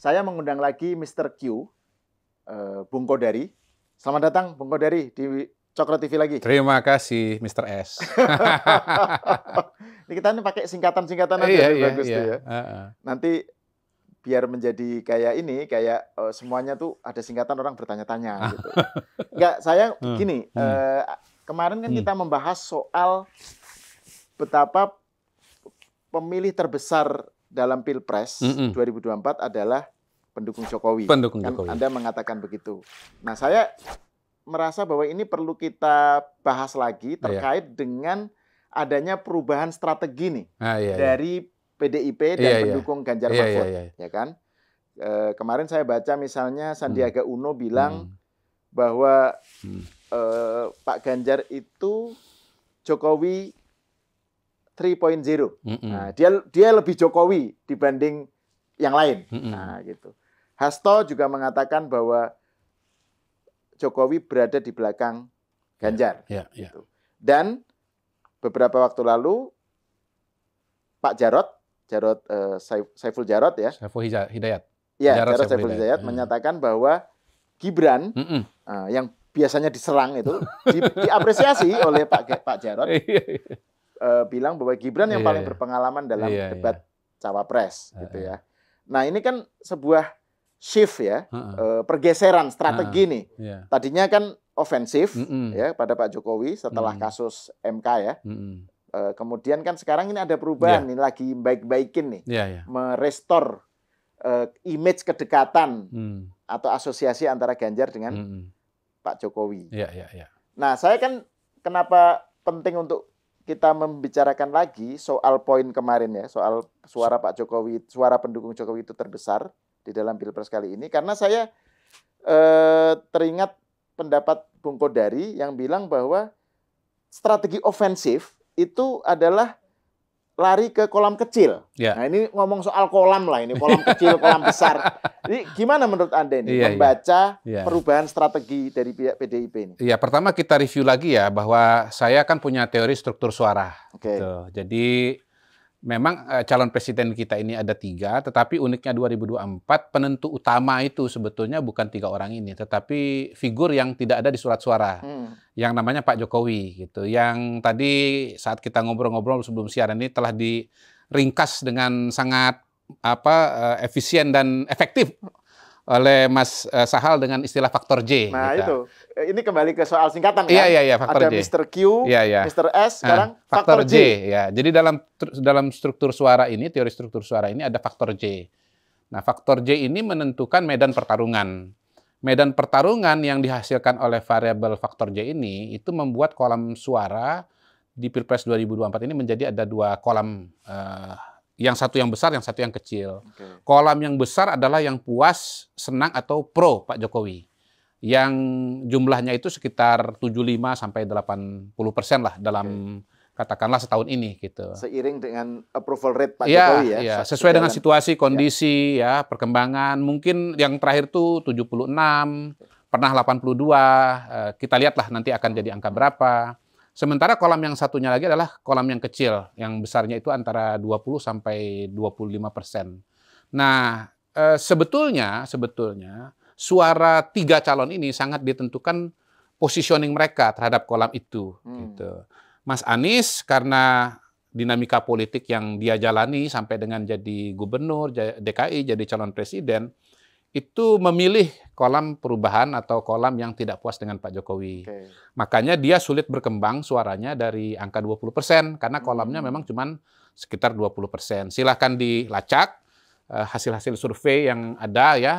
saya mengundang lagi Mr. Q, uh, Bung Kodari. Selamat datang Bung Kodari di Cokro TV lagi. Terima kasih Mr. S. ini kita ini pakai singkatan-singkatan aja iya, iya, bagus iya. tuh ya. Uh -uh. Nanti biar menjadi kayak ini, kayak uh, semuanya tuh ada singkatan orang bertanya-tanya gitu. Enggak, saya hmm. gini, Uh, kemarin kan hmm. kita membahas soal betapa pemilih terbesar dalam Pilpres mm -mm. 2024 adalah pendukung Jokowi. Pendukung kan Jokowi. Anda mengatakan begitu. Nah, saya merasa bahwa ini perlu kita bahas lagi iya. terkait yeah. dengan adanya perubahan strategi nih ah, iya, iya. dari PDIP dan iya, iya, pendukung Ganjar Mahfud, ya kan? E, kemarin saya baca misalnya hmm. Sandiaga Uno bilang hmm. bahwa hmm. E, Pak Ganjar itu Jokowi 3.0. Mm -mm. Nah, dia dia lebih Jokowi dibanding yang lain. Mm -mm. Nah, gitu. Hasto juga mengatakan bahwa Jokowi berada di belakang ya, Ganjar. Yeah, yeah, yeah. Gitu. Dan beberapa waktu lalu Pak Jarot, Jarot uh, Saiful Jarot ya. Saiful Hidayat. Ya, Jarot, Jarot Saiful Hidayat, Hidayat menyatakan bahwa Gibran mm -mm. Uh, yang biasanya diserang itu di, diapresiasi oleh Pak Pak Jarot iya, iya uh, bilang bahwa Gibran yang iya, paling iya. berpengalaman dalam yeah, debat yeah. cawapres uh, gitu iya. ya. Nah ini kan sebuah shift ya, uh, uh. pergeseran strategi uh, uh. nih. Yeah. Tadinya kan ofensif mm -mm. ya pada Pak Jokowi setelah mm -mm. kasus MK ya. Mm -mm. Uh, kemudian kan sekarang ini ada perubahan yeah. nih lagi baik-baikin nih, yeah, yeah. merestor uh, image kedekatan mm. atau asosiasi antara Ganjar dengan mm -mm. Pak Jokowi. Yeah, yeah, yeah. Nah saya kan kenapa penting untuk kita membicarakan lagi soal poin kemarin ya, soal suara Pak Jokowi, suara pendukung Jokowi itu terbesar di dalam Pilpres kali ini karena saya eh, teringat pendapat Bung Kodari yang bilang bahwa strategi ofensif itu adalah lari ke kolam kecil. Yeah. Nah ini ngomong soal kolam lah ini kolam kecil kolam besar. Jadi gimana menurut anda ini yeah, iya. membaca yeah. perubahan strategi dari pihak PDIP ini? Iya pertama kita review lagi ya bahwa saya kan punya teori struktur suara. Okay. Gitu. Jadi memang eh, calon presiden kita ini ada tiga, tetapi uniknya 2024 penentu utama itu sebetulnya bukan tiga orang ini, tetapi figur yang tidak ada di surat suara, hmm. yang namanya Pak Jokowi gitu. Yang tadi saat kita ngobrol-ngobrol sebelum siaran ini telah diringkas dengan sangat apa eh, efisien dan efektif oleh Mas eh, Sahal dengan istilah faktor J. Nah gitu. itu, eh, ini kembali ke soal singkatan iya, kan? Iya iya iya, faktor Ada J. Mr. Q, iya, iya. Mr. S, ah, sekarang nah, faktor, faktor J. J. Ya, jadi dalam dalam struktur suara ini, teori struktur suara ini ada faktor J. Nah faktor J ini menentukan medan pertarungan. Medan pertarungan yang dihasilkan oleh variabel faktor J ini itu membuat kolam suara di Pilpres 2024 ini menjadi ada dua kolam uh, yang satu yang besar, yang satu yang kecil. Okay. Kolam yang besar adalah yang puas, senang atau pro Pak Jokowi. Yang jumlahnya itu sekitar 75 sampai 80 persen lah dalam okay. katakanlah setahun ini gitu. Seiring dengan approval rate Pak ya, Jokowi ya. Iya, sesuai dengan situasi, ya. kondisi ya. ya, perkembangan. Mungkin yang terakhir tuh 76, enam, pernah 82. Eh, kita lihatlah nanti akan jadi angka berapa. Sementara kolam yang satunya lagi adalah kolam yang kecil, yang besarnya itu antara 20 sampai 25 persen. Nah, e, sebetulnya, sebetulnya suara tiga calon ini sangat ditentukan positioning mereka terhadap kolam itu. Hmm. Gitu. Mas Anies karena dinamika politik yang dia jalani sampai dengan jadi gubernur DKI, jadi calon presiden, itu memilih kolam perubahan atau kolam yang tidak puas dengan Pak Jokowi. Okay. Makanya dia sulit berkembang suaranya dari angka 20% karena hmm. kolamnya memang cuma sekitar 20%. Silahkan dilacak eh, hasil-hasil survei yang ada ya.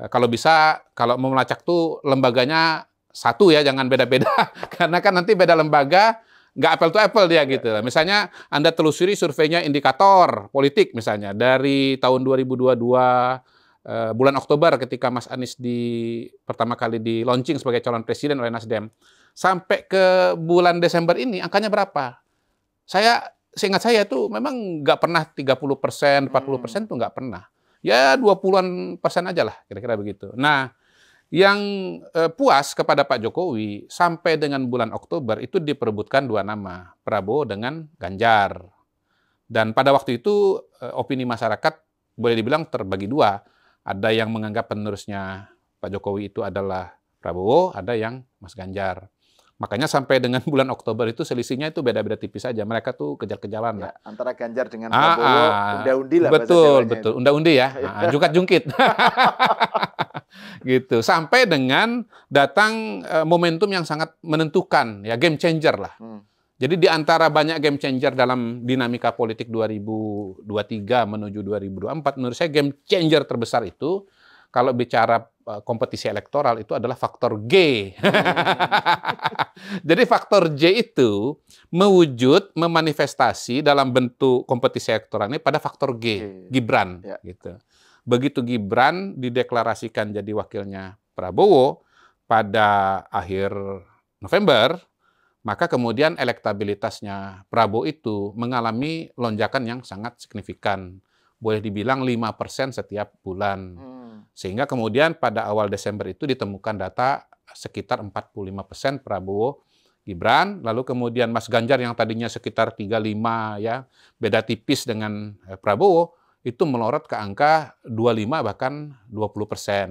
Eh, kalau bisa kalau mau melacak tuh lembaganya satu ya, jangan beda-beda karena kan nanti beda lembaga nggak apple to apple dia gitu. Misalnya Anda telusuri surveinya indikator politik misalnya dari tahun 2022 Eh, bulan Oktober ketika Mas Anies di pertama kali di launching sebagai calon presiden oleh Nasdem sampai ke bulan Desember ini angkanya berapa? Saya seingat saya itu memang nggak pernah 30 persen, 40 persen hmm. tuh nggak pernah. Ya 20-an persen aja lah kira-kira begitu. Nah yang eh, puas kepada Pak Jokowi sampai dengan bulan Oktober itu diperebutkan dua nama, Prabowo dengan Ganjar. Dan pada waktu itu eh, opini masyarakat boleh dibilang terbagi dua. Ada yang menganggap penerusnya Pak Jokowi itu adalah Prabowo, ada yang Mas Ganjar. Makanya sampai dengan bulan Oktober itu selisihnya itu beda-beda tipis saja. Mereka tuh kejar-kejaran ya, lah. Antara Ganjar dengan ah, Prabowo, ah, unda-undi lah. Betul, betul. Unda-undi ya. ah, jungkit. gitu. Sampai dengan datang eh, momentum yang sangat menentukan, ya game changer lah. Hmm jadi di antara banyak game changer dalam dinamika politik 2023 menuju 2024, menurut saya game changer terbesar itu kalau bicara eh, kompetisi elektoral itu adalah faktor G. Jadi faktor J itu mewujud, memanifestasi dalam bentuk kompetisi elektoral ini pada faktor G, Gibran. Ya. Gitu. Begitu Gibran dideklarasikan jadi wakilnya Prabowo pada akhir November, maka kemudian elektabilitasnya Prabowo itu mengalami lonjakan yang sangat signifikan. Boleh dibilang 5% setiap bulan. Hmm. Sehingga kemudian pada awal Desember itu ditemukan data sekitar 45% Prabowo Gibran, lalu kemudian Mas Ganjar yang tadinya sekitar 35 ya, beda tipis dengan eh, Prabowo, itu melorot ke angka 25 bahkan 20 persen.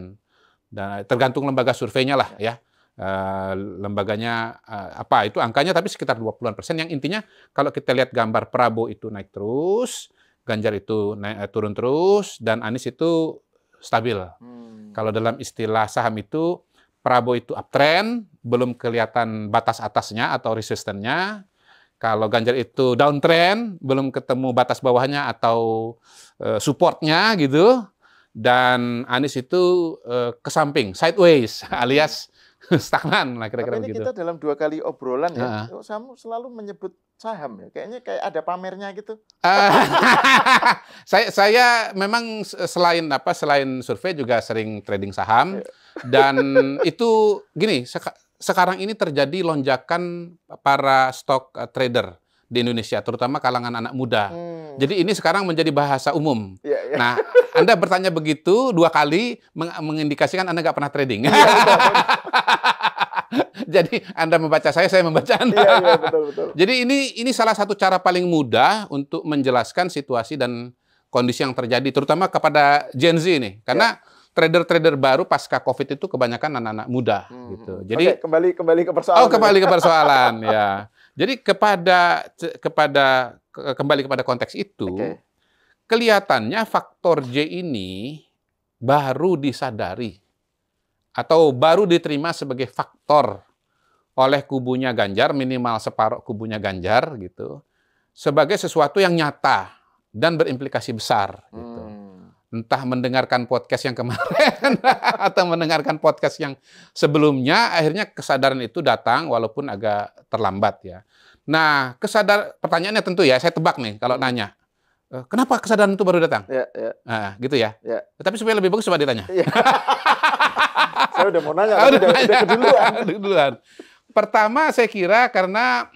Dan eh, tergantung lembaga surveinya lah ya. Uh, lembaganya uh, apa itu angkanya tapi sekitar 20-an persen yang intinya kalau kita lihat gambar Prabowo itu naik terus, Ganjar itu naik, uh, turun terus dan Anies itu stabil. Hmm. Kalau dalam istilah saham itu Prabowo itu uptrend, belum kelihatan batas atasnya atau resistennya. Kalau Ganjar itu downtrend, belum ketemu batas bawahnya atau uh, supportnya gitu. Dan Anies itu uh, ke samping, sideways alias stagnan lah kira-kira begitu. Kita dalam dua kali obrolan ya, uh kamu selalu menyebut saham ya. Kayaknya kayak ada pamernya gitu. Uh, saya saya memang selain apa selain survei juga sering trading saham iya. dan itu gini sekarang ini terjadi lonjakan para stok eh, trader di Indonesia, terutama kalangan anak muda. Hmm. Jadi ini sekarang menjadi bahasa umum. Yeah, yeah. Nah, Anda bertanya begitu dua kali meng mengindikasikan Anda nggak pernah trading. Yeah, iya, iya, Jadi Anda membaca saya, saya membaca Anda. Yeah, yeah, betul, betul. Jadi ini ini salah satu cara paling mudah untuk menjelaskan situasi dan kondisi yang terjadi, terutama kepada Gen Z ini. karena yeah trader-trader baru pasca Covid itu kebanyakan anak-anak muda hmm. gitu. Jadi okay, kembali kembali ke persoalan. Oh, kembali ke persoalan ya. Jadi kepada kepada kembali kepada konteks itu, okay. kelihatannya faktor J ini baru disadari atau baru diterima sebagai faktor oleh kubunya Ganjar minimal separuh kubunya Ganjar gitu sebagai sesuatu yang nyata dan berimplikasi besar hmm. gitu entah mendengarkan podcast yang kemarin atau mendengarkan podcast yang sebelumnya, akhirnya kesadaran itu datang walaupun agak terlambat ya. Nah, kesadar pertanyaannya tentu ya, saya tebak nih kalau hmm. nanya. Eh, kenapa kesadaran itu baru datang? Ya, ya. Nah, gitu ya. ya. Tapi supaya lebih bagus coba ditanya. Ya. saya udah mau nanya, udah, udah, udah, udah udah, keduluan. Pertama saya kira karena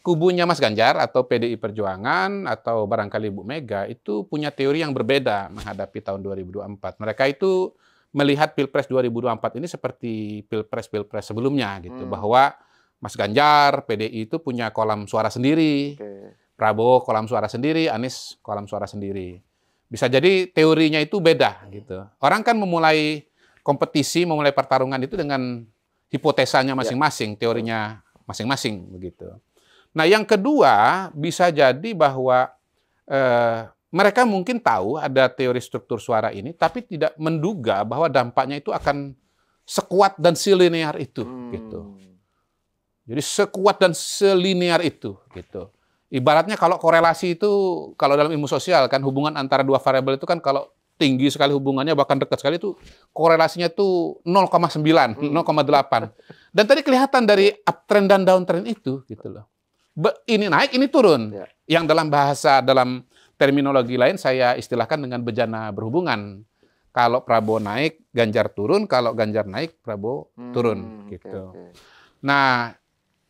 kubunya Mas Ganjar atau PDI Perjuangan atau barangkali Bu Mega itu punya teori yang berbeda menghadapi tahun 2024. Mereka itu melihat Pilpres 2024 ini seperti Pilpres-Pilpres sebelumnya gitu. Hmm. Bahwa Mas Ganjar, PDI itu punya kolam suara sendiri. Okay. Prabowo kolam suara sendiri, Anies kolam suara sendiri. Bisa jadi teorinya itu beda hmm. gitu. Orang kan memulai kompetisi, memulai pertarungan itu dengan hipotesanya ya. masing-masing, teorinya hmm. masing-masing begitu. Nah, yang kedua bisa jadi bahwa eh, mereka mungkin tahu ada teori struktur suara ini, tapi tidak menduga bahwa dampaknya itu akan sekuat dan silinear itu, gitu. hmm. gitu. Jadi sekuat dan selinear itu, gitu. Ibaratnya kalau korelasi itu, kalau dalam ilmu sosial kan hubungan antara dua variabel itu kan kalau tinggi sekali hubungannya bahkan dekat sekali itu korelasinya tuh 0,9, 0,8. Dan tadi kelihatan dari uptrend dan downtrend itu gitu loh ini naik, ini turun. Ya. Yang dalam bahasa dalam terminologi lain saya istilahkan dengan bejana berhubungan. Kalau Prabowo naik, Ganjar turun. Kalau Ganjar naik, Prabowo hmm, turun. Gitu. okay. Nah,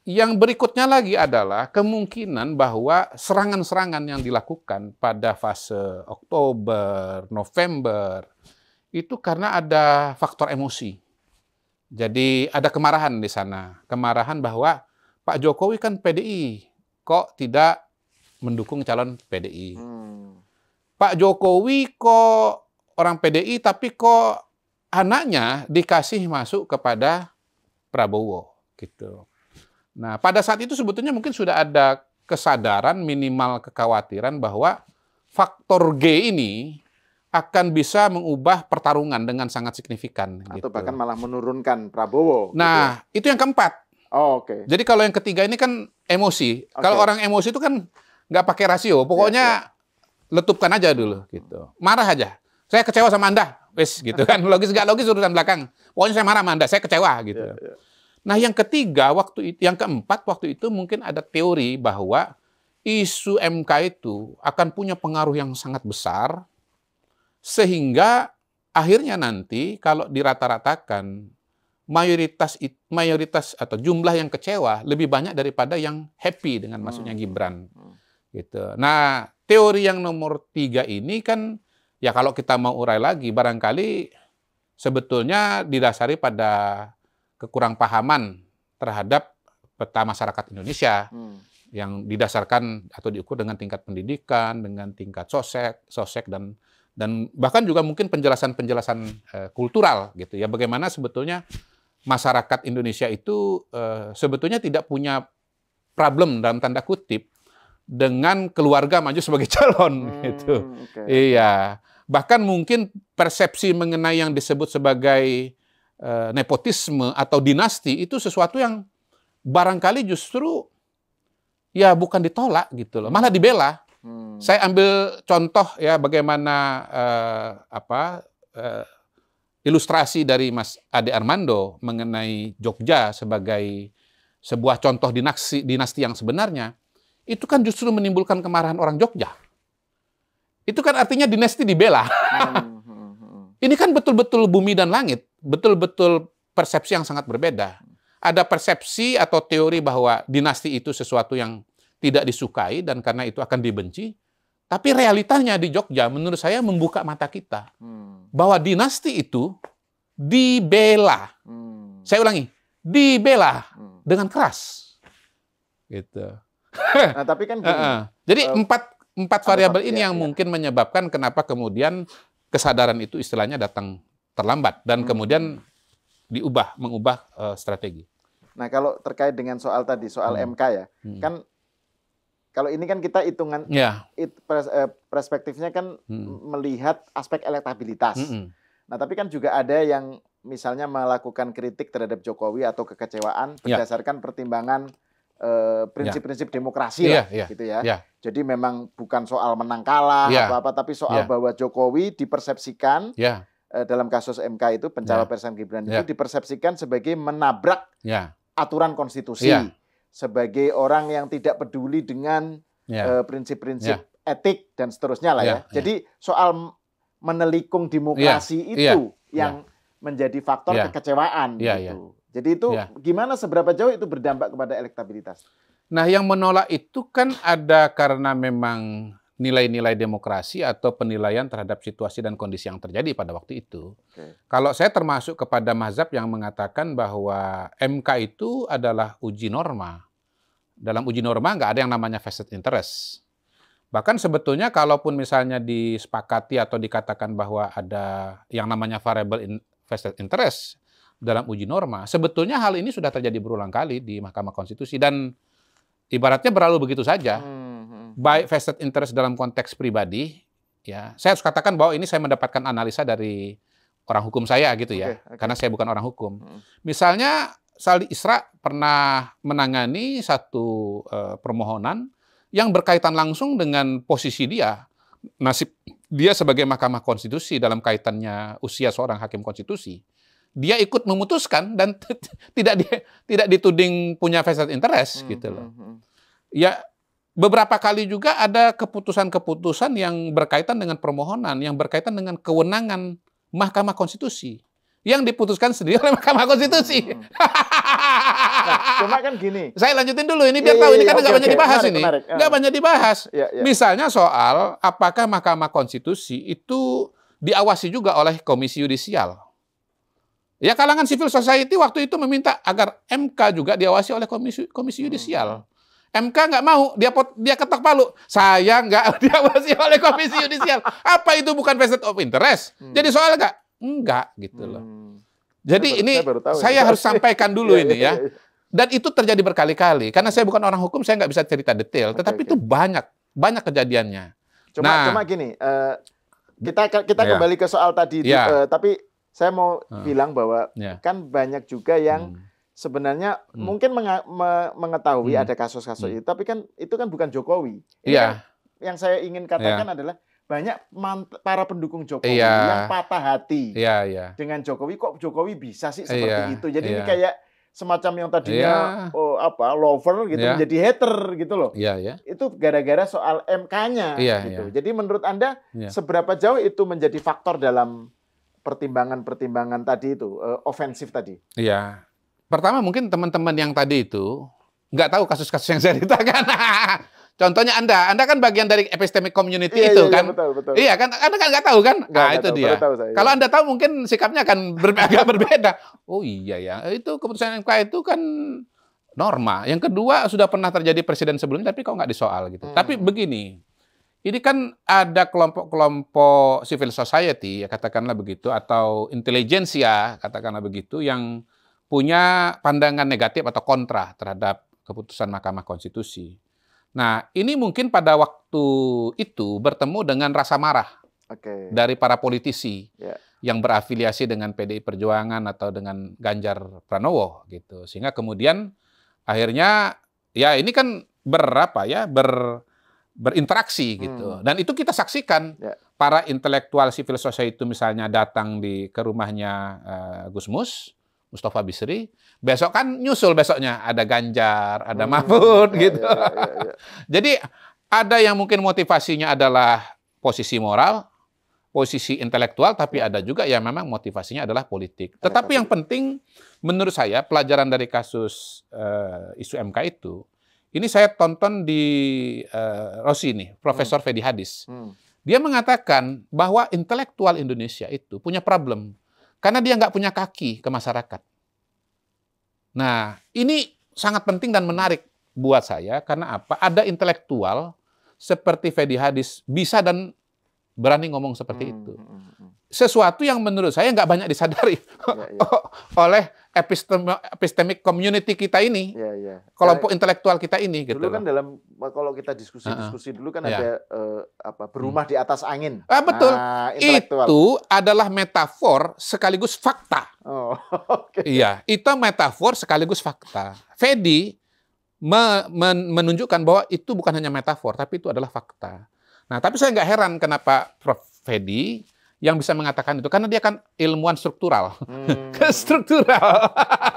yang berikutnya lagi adalah kemungkinan bahwa serangan-serangan yang dilakukan pada fase Oktober, November itu karena ada faktor emosi. Jadi ada kemarahan di sana, kemarahan bahwa Pak Jokowi kan PDI, kok tidak mendukung calon PDI. Hmm. Pak Jokowi kok orang PDI tapi kok anaknya dikasih masuk kepada Prabowo gitu. Nah, pada saat itu sebetulnya mungkin sudah ada kesadaran minimal kekhawatiran bahwa faktor G ini akan bisa mengubah pertarungan dengan sangat signifikan. Atau gitu. bahkan malah menurunkan Prabowo. Gitu nah, gitu. itu yang keempat Oh, oke. Okay. Jadi kalau yang ketiga ini kan emosi. Okay. Kalau orang emosi itu kan nggak pakai rasio. Pokoknya ya, ya. letupkan aja dulu gitu. Marah aja. Saya kecewa sama Anda. Wes gitu kan. Logis nggak logis urusan belakang. Pokoknya saya marah sama Anda, saya kecewa gitu. Yeah, yeah. Nah, yang ketiga waktu itu, yang keempat waktu itu mungkin ada teori bahwa isu MK itu akan punya pengaruh yang sangat besar sehingga akhirnya nanti kalau dirata-ratakan mayoritas mayoritas atau jumlah yang kecewa lebih banyak daripada yang happy dengan masuknya hmm. Gibran. Hmm. Gitu. Nah, teori yang nomor tiga ini kan ya kalau kita mau urai lagi barangkali sebetulnya didasari pada kekurang pahaman terhadap peta masyarakat Indonesia hmm. yang didasarkan atau diukur dengan tingkat pendidikan, dengan tingkat sosek, sosek dan dan bahkan juga mungkin penjelasan-penjelasan eh, kultural gitu ya bagaimana sebetulnya masyarakat Indonesia itu uh, sebetulnya tidak punya problem dalam tanda kutip dengan keluarga maju sebagai calon hmm, gitu. Okay. Iya. Bahkan mungkin persepsi mengenai yang disebut sebagai uh, nepotisme atau dinasti itu sesuatu yang barangkali justru ya bukan ditolak gitu loh, malah dibela. Hmm. Saya ambil contoh ya bagaimana uh, apa uh, ilustrasi dari Mas Ade Armando mengenai Jogja sebagai sebuah contoh dinasti, dinasti yang sebenarnya, itu kan justru menimbulkan kemarahan orang Jogja. Itu kan artinya dinasti dibela. Hmm, hmm, hmm, Ini kan betul-betul bumi dan langit, betul-betul persepsi yang sangat berbeda. Ada persepsi atau teori bahwa dinasti itu sesuatu yang tidak disukai dan karena itu akan dibenci. Tapi realitanya di Jogja menurut saya membuka mata kita hmm. bahwa dinasti itu dibela. Hmm. Saya ulangi, dibela hmm. dengan keras. Gitu. Nah, tapi kan gini, uh -uh. Jadi uh, empat empat variabel ini ya, yang ya. mungkin menyebabkan kenapa kemudian kesadaran itu istilahnya datang terlambat dan hmm. kemudian diubah mengubah uh, strategi. Nah, kalau terkait dengan soal tadi soal hmm. MK ya, hmm. kan kalau ini kan kita hitungan yeah. it, pers, uh, eh, perspektifnya kan hmm. melihat aspek elektabilitas. Hmm. Nah, tapi kan juga ada yang misalnya melakukan kritik terhadap Jokowi atau kekecewaan ya. berdasarkan yeah. pertimbangan eh, prinsip-prinsip yeah. demokrasi yeah. lah yeah. Ya. gitu ya. Yeah. Jadi memang bukan soal menang kalah yeah. apa-apa tapi soal yeah. bahwa Jokowi dipersepsikan yeah. Ya. dalam kasus MK itu pencalonan yeah. Gibran yeah. itu dipersepsikan sebagai menabrak yeah. aturan konstitusi. Yeah sebagai orang yang tidak peduli dengan ya. eh, prinsip-prinsip yeah. uh, yeah. etik dan seterusnya lah ya. Yeah. Ya. Jadi soal menelikung demokrasi ya, itu yang menjadi faktor kekecewaan gitu. Jadi itu gimana seberapa jauh itu berdampak kepada elektabilitas? Nah, yang menolak itu kan ada karena memang nilai-nilai demokrasi atau penilaian terhadap situasi dan kondisi yang terjadi pada waktu itu. Okay. Kalau saya termasuk kepada mazhab yang mengatakan bahwa MK itu adalah uji norma. Dalam uji norma nggak ada yang namanya vested interest. Bahkan sebetulnya kalaupun misalnya disepakati atau dikatakan bahwa ada yang namanya variable in vested interest dalam uji norma, sebetulnya hal ini sudah terjadi berulang kali di Mahkamah Konstitusi dan ibaratnya berlalu begitu saja. Hmm Hmm. Baik vested interest dalam konteks pribadi, ya. Saya harus katakan bahwa ini saya mendapatkan analisa dari orang hukum saya gitu ya, okay, okay. karena saya bukan orang hukum. Hmm. Misalnya Saldi Isra pernah menangani satu uh, permohonan yang berkaitan langsung dengan posisi dia, nasib dia sebagai Mahkamah Konstitusi dalam kaitannya usia seorang hakim konstitusi dia ikut memutuskan dan tidak di, tidak dituding punya vested interest hmm, gitu loh. Hmm, hmm. Ya Beberapa kali juga ada keputusan-keputusan yang berkaitan dengan permohonan, yang berkaitan dengan kewenangan Mahkamah Konstitusi yang diputuskan sendiri oleh Mahkamah Konstitusi. Hmm. nah, cuma kan gini. Saya lanjutin dulu ini biar iya, tahu ini kan nggak banyak dibahas ini. Nggak banyak dibahas. Misalnya soal apakah Mahkamah Konstitusi itu diawasi juga oleh Komisi Yudisial. Ya kalangan civil society waktu itu meminta agar MK juga diawasi oleh Komisi Komisi hmm. Yudisial. Hmm. MK nggak mau, dia pot, dia ketok palu. Saya nggak diawasi oleh Komisi Yudisial. Apa itu bukan vested of interest? Hmm. Jadi soal nggak? Enggak gitu loh. Hmm. Jadi saya ini baru, saya, baru saya ya. harus sampaikan dulu iya, ini iya, ya. Iya. Dan itu terjadi berkali-kali. Karena saya bukan orang hukum, saya nggak bisa cerita detail. tetapi okay. itu banyak, banyak kejadiannya. Cuma, nah, cuma gini, uh, kita kita yeah. kembali ke soal tadi. Yeah. Itu, uh, tapi saya mau hmm. bilang bahwa yeah. kan banyak juga yang hmm sebenarnya hmm. mungkin menga- me- mengetahui hmm. ada kasus-kasus hmm. itu, tapi kan itu kan bukan Jokowi. Iya. Yeah. Kan yang saya ingin katakan yeah. adalah banyak para pendukung Jokowi yeah. yang patah hati yeah, yeah. dengan Jokowi. Kok Jokowi bisa sih seperti yeah. itu? Jadi yeah. ini iya. kayak semacam yang tadinya yeah. oh, apa lover gitu yeah. menjadi hater gitu loh. Yeah, yeah. Itu gara-gara soal MK-nya yeah, gitu. Yeah. Jadi menurut Anda yeah. seberapa jauh itu menjadi faktor dalam pertimbangan-pertimbangan tadi itu uh, ofensif tadi? Iya. Yeah. Pertama mungkin teman-teman yang tadi itu nggak tahu kasus-kasus yang saya ceritakan. Contohnya Anda, Anda kan bagian dari epistemic community iya, itu iya, iya kan? Iya, betul, betul. iya kan, Anda kan nggak tahu kan? Nggak, nah, itu tahu, dia. Tahu saya, iya. Kalau ya. Anda tahu mungkin sikapnya akan ber berbeda. Oh iya ya, itu keputusan MK itu kan norma. Yang kedua sudah pernah terjadi presiden sebelumnya tapi kok nggak disoal gitu. Hmm. Tapi begini, ini kan ada kelompok-kelompok civil society ya katakanlah begitu atau intelijensia katakanlah begitu yang punya pandangan negatif atau kontra terhadap keputusan Mahkamah Konstitusi. Nah, ini mungkin pada waktu itu bertemu dengan rasa marah okay. dari para politisi yeah. yang berafiliasi dengan PDI Perjuangan atau dengan Ganjar Pranowo gitu. Sehingga kemudian akhirnya ya ini kan berapa ya ber berinteraksi gitu. hmm. gitu. Dan itu kita saksikan yeah. para intelektual civil society itu misalnya datang di ke rumahnya uh, eh, Gusmus Mustafa Bisri. Besok kan nyusul besoknya ada Ganjar, ada hmm. Mahfud ya, gitu. Ya, ya, ya, ya. Jadi ada yang mungkin motivasinya adalah posisi moral, posisi intelektual, tapi ya. ada juga yang memang motivasinya adalah politik. Tetapi yang penting menurut saya pelajaran dari kasus uh, isu MK itu, ini saya tonton di uh, eh, Rosini, Profesor hmm. Fedi Hadis. Hmm. Dia mengatakan bahwa intelektual Indonesia itu punya problem karena dia nggak punya kaki ke masyarakat. Nah, ini sangat penting dan menarik buat saya karena apa? Ada intelektual seperti Fedi Hadis bisa dan berani ngomong seperti hmm. itu. Hmm, hmm, hmm. Sesuatu yang menurut saya nggak banyak disadari ya, ya. oleh Epistemik epistemic community kita ini, ya, ya. kelompok ya, intelektual kita ini. Dulu gitu kan loh. dalam kalau kita diskusi-diskusi uh -uh. dulu kan ya. ada uh, apa berumah hmm. di atas angin. Ah betul. Nah, itu adalah metafor sekaligus fakta. Oh, okay. Iya, itu metafor sekaligus fakta. Fedi me men menunjukkan bahwa itu bukan hanya metafor, tapi itu adalah fakta. Nah, tapi saya nggak heran kenapa Prof. Fedi yang bisa mengatakan itu karena dia kan ilmuwan struktural. Hmm. struktural.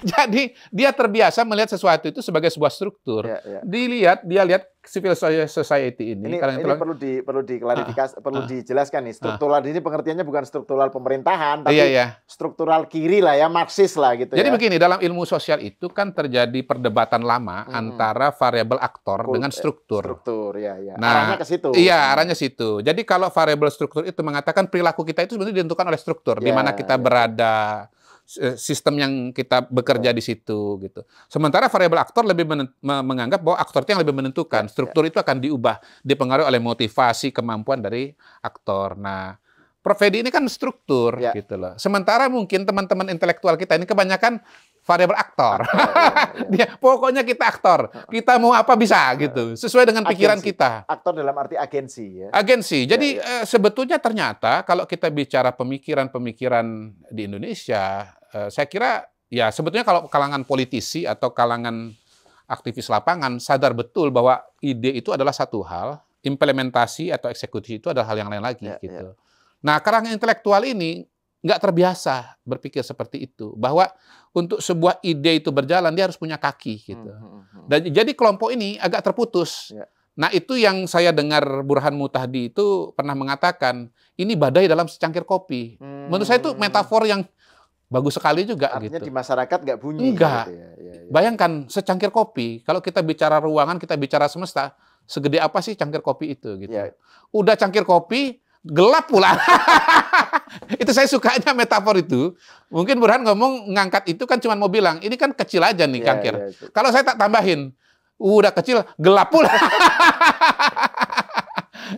Jadi dia terbiasa melihat sesuatu itu sebagai sebuah struktur. Ya, ya. Dilihat, dia lihat civil society ini. Ini, ini perlu di perlu diklarifikasi, ah, perlu ah, dijelaskan nih. Struktural ah, ini pengertiannya bukan struktural pemerintahan, tapi iya, iya. struktural kiri lah ya, Marxis lah gitu. Jadi ya. begini, dalam ilmu sosial itu kan terjadi perdebatan lama hmm. antara variabel aktor dengan struktur. Struktur, ya, ya. Nah, arahnya ke situ. Iya, arahnya situ. Jadi kalau variabel struktur itu mengatakan perilaku kita itu sebenarnya ditentukan oleh struktur, ya, di mana iya. kita ya. berada Eh, sistem yang kita bekerja di situ gitu. Sementara variabel aktor lebih menganggap bahwa aktor itu yang lebih menentukan. Ya, struktur ya. itu akan diubah, dipengaruhi oleh motivasi, kemampuan dari aktor. Nah, Prof. ini kan struktur ya. gitu loh. Sementara mungkin teman-teman intelektual kita ini kebanyakan variabel aktor. aktor ya, ya. ya. Dia pokoknya kita aktor. Kita mau apa bisa gitu. Sesuai dengan pikiran kita. Aktor dalam arti agensi ya. Agensi. Jadi ya, ya. sebetulnya ternyata kalau kita bicara pemikiran-pemikiran di Indonesia Eh, saya kira ya sebetulnya kalau kalangan politisi atau kalangan aktivis lapangan sadar betul bahwa ide itu adalah satu hal, implementasi atau eksekusi itu adalah hal yang lain lagi ya, ya. gitu. Ya. Nah, kalangan intelektual ini nggak terbiasa berpikir seperti itu bahwa untuk sebuah ide itu berjalan dia harus punya kaki gitu. Hmm, hmm, hmm. Dan jadi kelompok ini agak terputus. Ya. Nah, itu yang saya dengar Burhan Mutahdi itu pernah mengatakan, ini badai dalam secangkir kopi. Hmm. Menurut saya itu hmm. metafor yang bagus sekali juga Artinya gitu. di masyarakat nggak bunyi. Enggak. Gitu ya. Ya, ya. Bayangkan secangkir kopi, kalau kita bicara ruangan, kita bicara semesta, segede apa sih cangkir kopi itu gitu. Ya. Udah cangkir kopi, gelap pula. itu saya sukanya metafor itu. Mungkin Burhan ngomong ngangkat itu kan cuma mau bilang, ini kan kecil aja nih iya, cangkir. Ya, ya, kalau saya tak tambahin, udah kecil, gelap pula.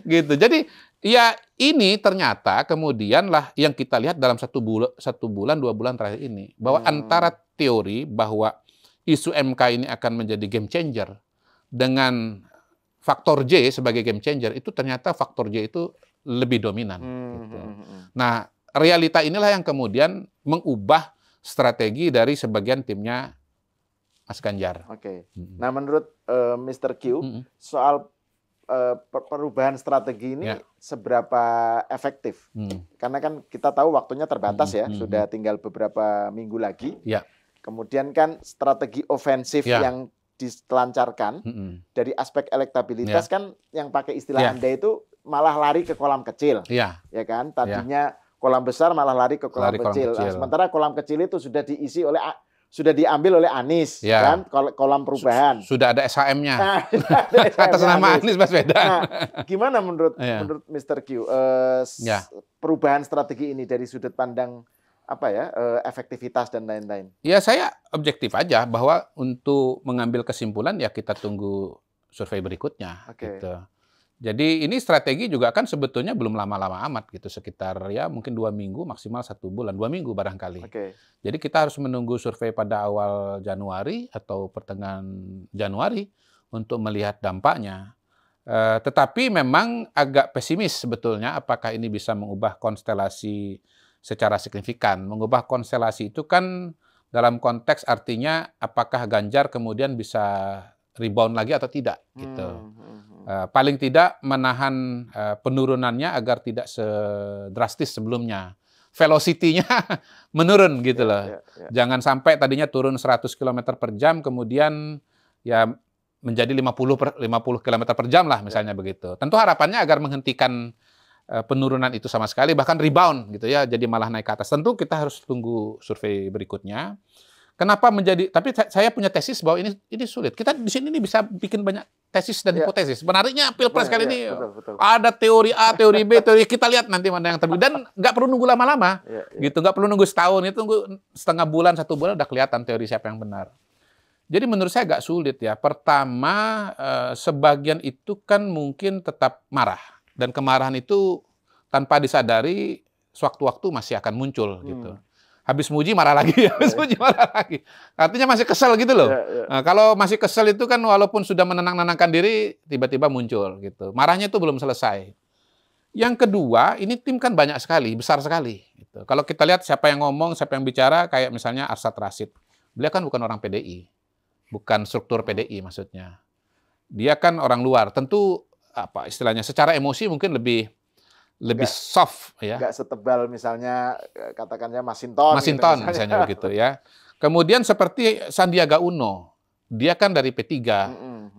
gitu. Jadi Ya ini ternyata kemudian lah yang kita lihat dalam satu bulan, satu bulan dua bulan terakhir ini bahwa hmm. antara teori bahwa isu MK ini akan menjadi game changer dengan faktor J sebagai game changer itu ternyata faktor J itu lebih dominan. Hmm. hmm gitu. Hmm, hmm. Nah realita inilah yang kemudian mengubah strategi dari sebagian timnya Mas Ganjar. Oke. Okay. Hmm. Nah menurut uh, eh, Mr. Q hmm. soal Eh, perubahan strategi ini yeah. seberapa efektif? Hmm. Karena kan kita tahu waktunya terbatas hmm, ya, hmm, sudah tinggal beberapa minggu lagi. Yeah. Kemudian kan strategi ofensif yeah. yang dilancarkan hmm. dari aspek elektabilitas yeah. kan yang pakai istilah yeah. Anda itu malah lari ke kolam kecil. Ya, ya kan? Tadinya ya. kolam besar malah lari ke kolam, lari kecil. Nah, kecil. sementara kolam kecil itu sudah diisi oleh sudah diambil oleh Anies ya. kan kol kolam perubahan. Sudah ada SHM-nya. Nah, SHM Atas nama Anies Baswedan. Nah, gimana menurut ya. menurut Mr. Q uh, ya. perubahan strategi ini dari sudut pandang apa ya uh, efektivitas dan lain-lain? Ya saya objektif aja bahwa untuk mengambil kesimpulan ya kita tunggu survei berikutnya. Okay. Gitu. Jadi ini strategi juga kan sebetulnya belum lama-lama amat gitu sekitar ya mungkin dua minggu maksimal satu bulan dua minggu barangkali. Okay. Jadi kita harus menunggu survei pada awal Januari atau pertengahan Januari untuk melihat dampaknya. Eh, tetapi memang agak pesimis sebetulnya apakah ini bisa mengubah konstelasi secara signifikan. Mengubah konstelasi itu kan dalam konteks artinya apakah Ganjar kemudian bisa rebound lagi atau tidak gitu. Hmm. Uh, paling tidak menahan uh, penurunannya agar tidak sedrastis sebelumnya. Velocity-nya menurun gitu ya, loh. Yeah, yeah, Jangan sampai tadinya turun 100 km per jam kemudian ya menjadi 50 per, 50 km per jam lah ya. misalnya begitu. Tentu harapannya agar menghentikan eh, penurunan itu sama sekali bahkan rebound gitu ya jadi malah naik ke atas tentu kita harus tunggu survei berikutnya Kenapa menjadi? Tapi saya punya tesis bahwa ini ini sulit. Kita di sini ini bisa bikin banyak tesis dan ya. hipotesis. Menariknya pilpres kali ya, ini betul, betul. ada teori A, teori B, teori kita lihat nanti mana yang terbukti Dan nggak perlu nunggu lama-lama, ya, ya. gitu. Nggak perlu nunggu setahun, itu nunggu setengah bulan, satu bulan udah kelihatan teori siapa yang benar. Jadi menurut saya agak sulit ya. Pertama, eh, sebagian itu kan mungkin tetap marah dan kemarahan itu tanpa disadari sewaktu-waktu masih akan muncul gitu. hmm. gitu habis muji marah lagi, habis iya. muji marah lagi. Artinya masih kesel gitu loh. Ya, ya. Nah, kalau masih kesel itu kan walaupun sudah menenang-nenangkan diri, tiba-tiba muncul gitu. Marahnya itu belum selesai. Yang kedua, ini tim kan banyak sekali, besar sekali. Gitu. Kalau kita lihat siapa yang ngomong, siapa yang bicara, kayak misalnya Arsat Rasid. Beliau kan bukan orang PDI, bukan struktur hmm. PDI maksudnya. Dia kan orang luar, tentu apa istilahnya secara emosi mungkin lebih lebih gak, soft ya. Enggak setebal misalnya eh, katakannya Masinton. Gitu Masinton gitu, misalnya. misalnya begitu ya. Kemudian seperti Sandiaga Uno, dia kan dari P3.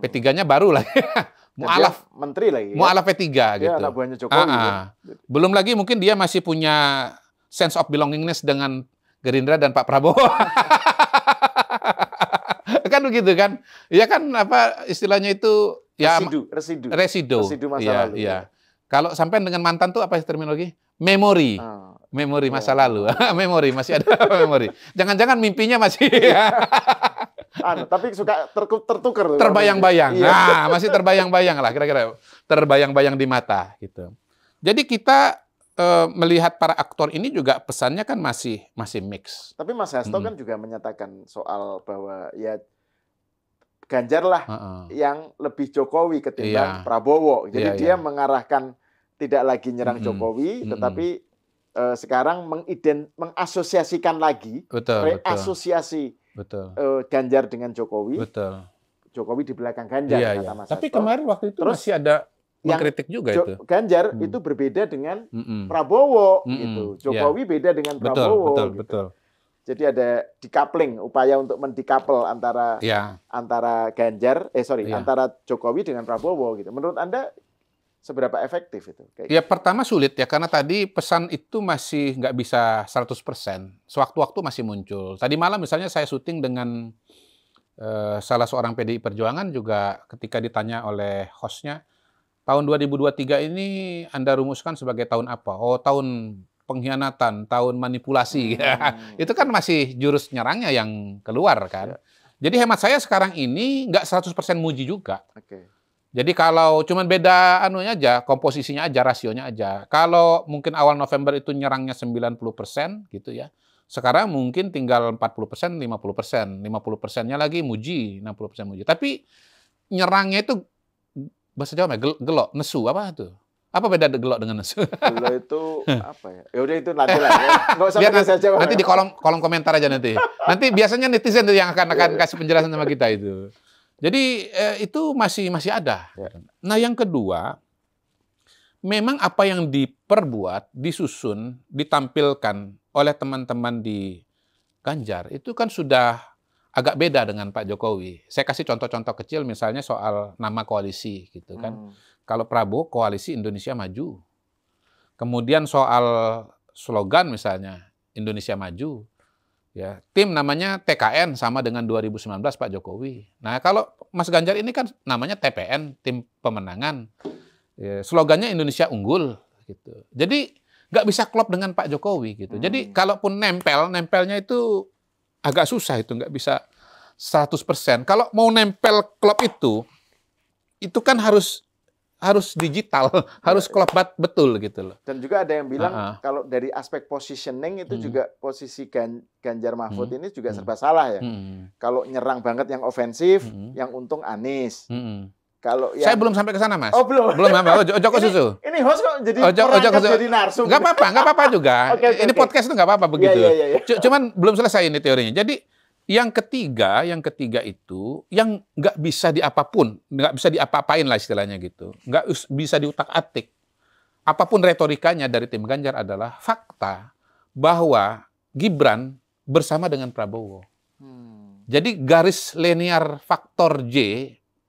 P3-nya baru lah. mualaf menteri lagi. Ya? Mualaf P3 dia gitu. Anak buahnya Jokowi. Aa, ah, ah. ya. Gitu. Belum lagi mungkin dia masih punya sense of belongingness dengan Gerindra dan Pak Prabowo. kan begitu kan? Ya kan apa istilahnya itu ya residu residu residu, masa iya, iya. ya, lalu. Ya. Kalau sampai dengan mantan tuh apa terminologi? Memori. memory ah, memori masa oh. lalu. memori masih ada memori. Jangan-jangan mimpinya masih iya. Anu, tapi suka ter tertukar. Terbayang-bayang. Iya. Nah, masih terbayang-bayang lah kira-kira. Terbayang-bayang di mata gitu. Jadi kita e, melihat para aktor ini juga pesannya kan masih masih mix. Tapi Mas Hasto hmm. kan juga menyatakan soal bahwa ya Ganjar lah uh -uh. yang lebih Jokowi ketimbang yeah. Prabowo. Jadi yeah, dia iya. mengarahkan tidak lagi nyerang mm -hmm. Jokowi, tetapi mm -hmm. uh, sekarang mengident mengasosiasikan lagi betul, asosiasi Uh, eh, Ganjar dengan Jokowi. Betul. Jokowi di belakang Ganjar Yeah, kata iya. Mas. Iya. Tapi kemarin waktu itu Terus, masih ada yang kritik juga itu. Ganjar hmm. itu berbeda dengan hmm. Prabowo hmm. gitu. Iya. Jokowi yeah. beda dengan betul, Prabowo. Betul, gitu. betul. Jadi ada decoupling, upaya untuk mendikapel antara ya. antara Ganjar, eh sorry, ya. antara Jokowi dengan Prabowo gitu. Menurut Anda seberapa efektif itu? Kayak ya pertama sulit ya karena tadi pesan itu masih nggak bisa 100%. Sewaktu-waktu masih muncul. Tadi malam misalnya saya syuting dengan eh, salah seorang PDI Perjuangan juga ketika ditanya oleh hostnya tahun 2023 ini Anda rumuskan sebagai tahun apa? Oh tahun pengkhianatan, tahun manipulasi. Hmm. itu kan masih jurus nyerangnya yang keluar kan. Ya. Jadi hemat saya sekarang ini nggak 100% muji juga. Okay. Jadi kalau cuman beda anunya aja, komposisinya aja, rasionya aja. Kalau mungkin awal November itu nyerangnya 90% gitu ya. Sekarang mungkin tinggal 40%, 50%. 50%-nya lagi muji, 60% muji. Tapi nyerangnya itu bahasa Jawa ya, gelok, nesu apa tuh? Apa beda gelok dengan nesu? Gelok itu apa ya? Yaudah itu nanti lah. Ya. Nggak usah Biar nanti, saya coba. Nanti di kolom kolom komentar aja nanti. Nanti biasanya netizen yang akan akan iya. kasih penjelasan sama kita itu. Jadi eh, itu masih masih ada. Ya. Nah yang kedua, memang apa yang diperbuat, disusun, ditampilkan oleh teman-teman di Ganjar itu kan sudah agak beda dengan Pak Jokowi. Saya kasih contoh-contoh kecil misalnya soal nama koalisi gitu kan. Hmm kalau Prabowo koalisi Indonesia Maju. Kemudian soal slogan misalnya Indonesia Maju, ya tim namanya TKN sama dengan 2019 Pak Jokowi. Nah kalau Mas Ganjar ini kan namanya TPN tim pemenangan, ya, slogannya Indonesia Unggul gitu. Jadi nggak bisa klop dengan Pak Jokowi gitu. Hmm. Jadi kalaupun nempel, nempelnya itu agak susah itu nggak bisa 100%. Kalau mau nempel klop itu, itu kan harus harus digital, harus iya. kelebat betul gitu loh. Dan juga ada yang bilang uh -huh. kalau dari aspek positioning itu hmm. juga posisi Gan Ganjar Mahfud hmm. ini juga hmm. serba salah ya. Hmm. Kalau nyerang banget yang ofensif, hmm. yang untung Anies. Hmm. Kalau yang... saya belum sampai ke sana mas. Oh belum. Belum apa? Ojo, ojo susu. Ini, ini host kok jadi ojo, oh, ojo oh, susu. jadi narsum. Gak apa-apa, gak apa-apa juga. okay, okay, ini okay. podcast itu gak apa-apa begitu. Yeah, yeah, yeah, yeah. Cuman belum selesai ini teorinya. Jadi yang ketiga, yang ketiga itu yang nggak bisa diapapun, nggak bisa diapa-apain lah istilahnya gitu, nggak bisa diutak atik. Apapun retorikanya dari tim Ganjar adalah fakta bahwa Gibran bersama dengan Prabowo. Hmm. Jadi garis linear faktor J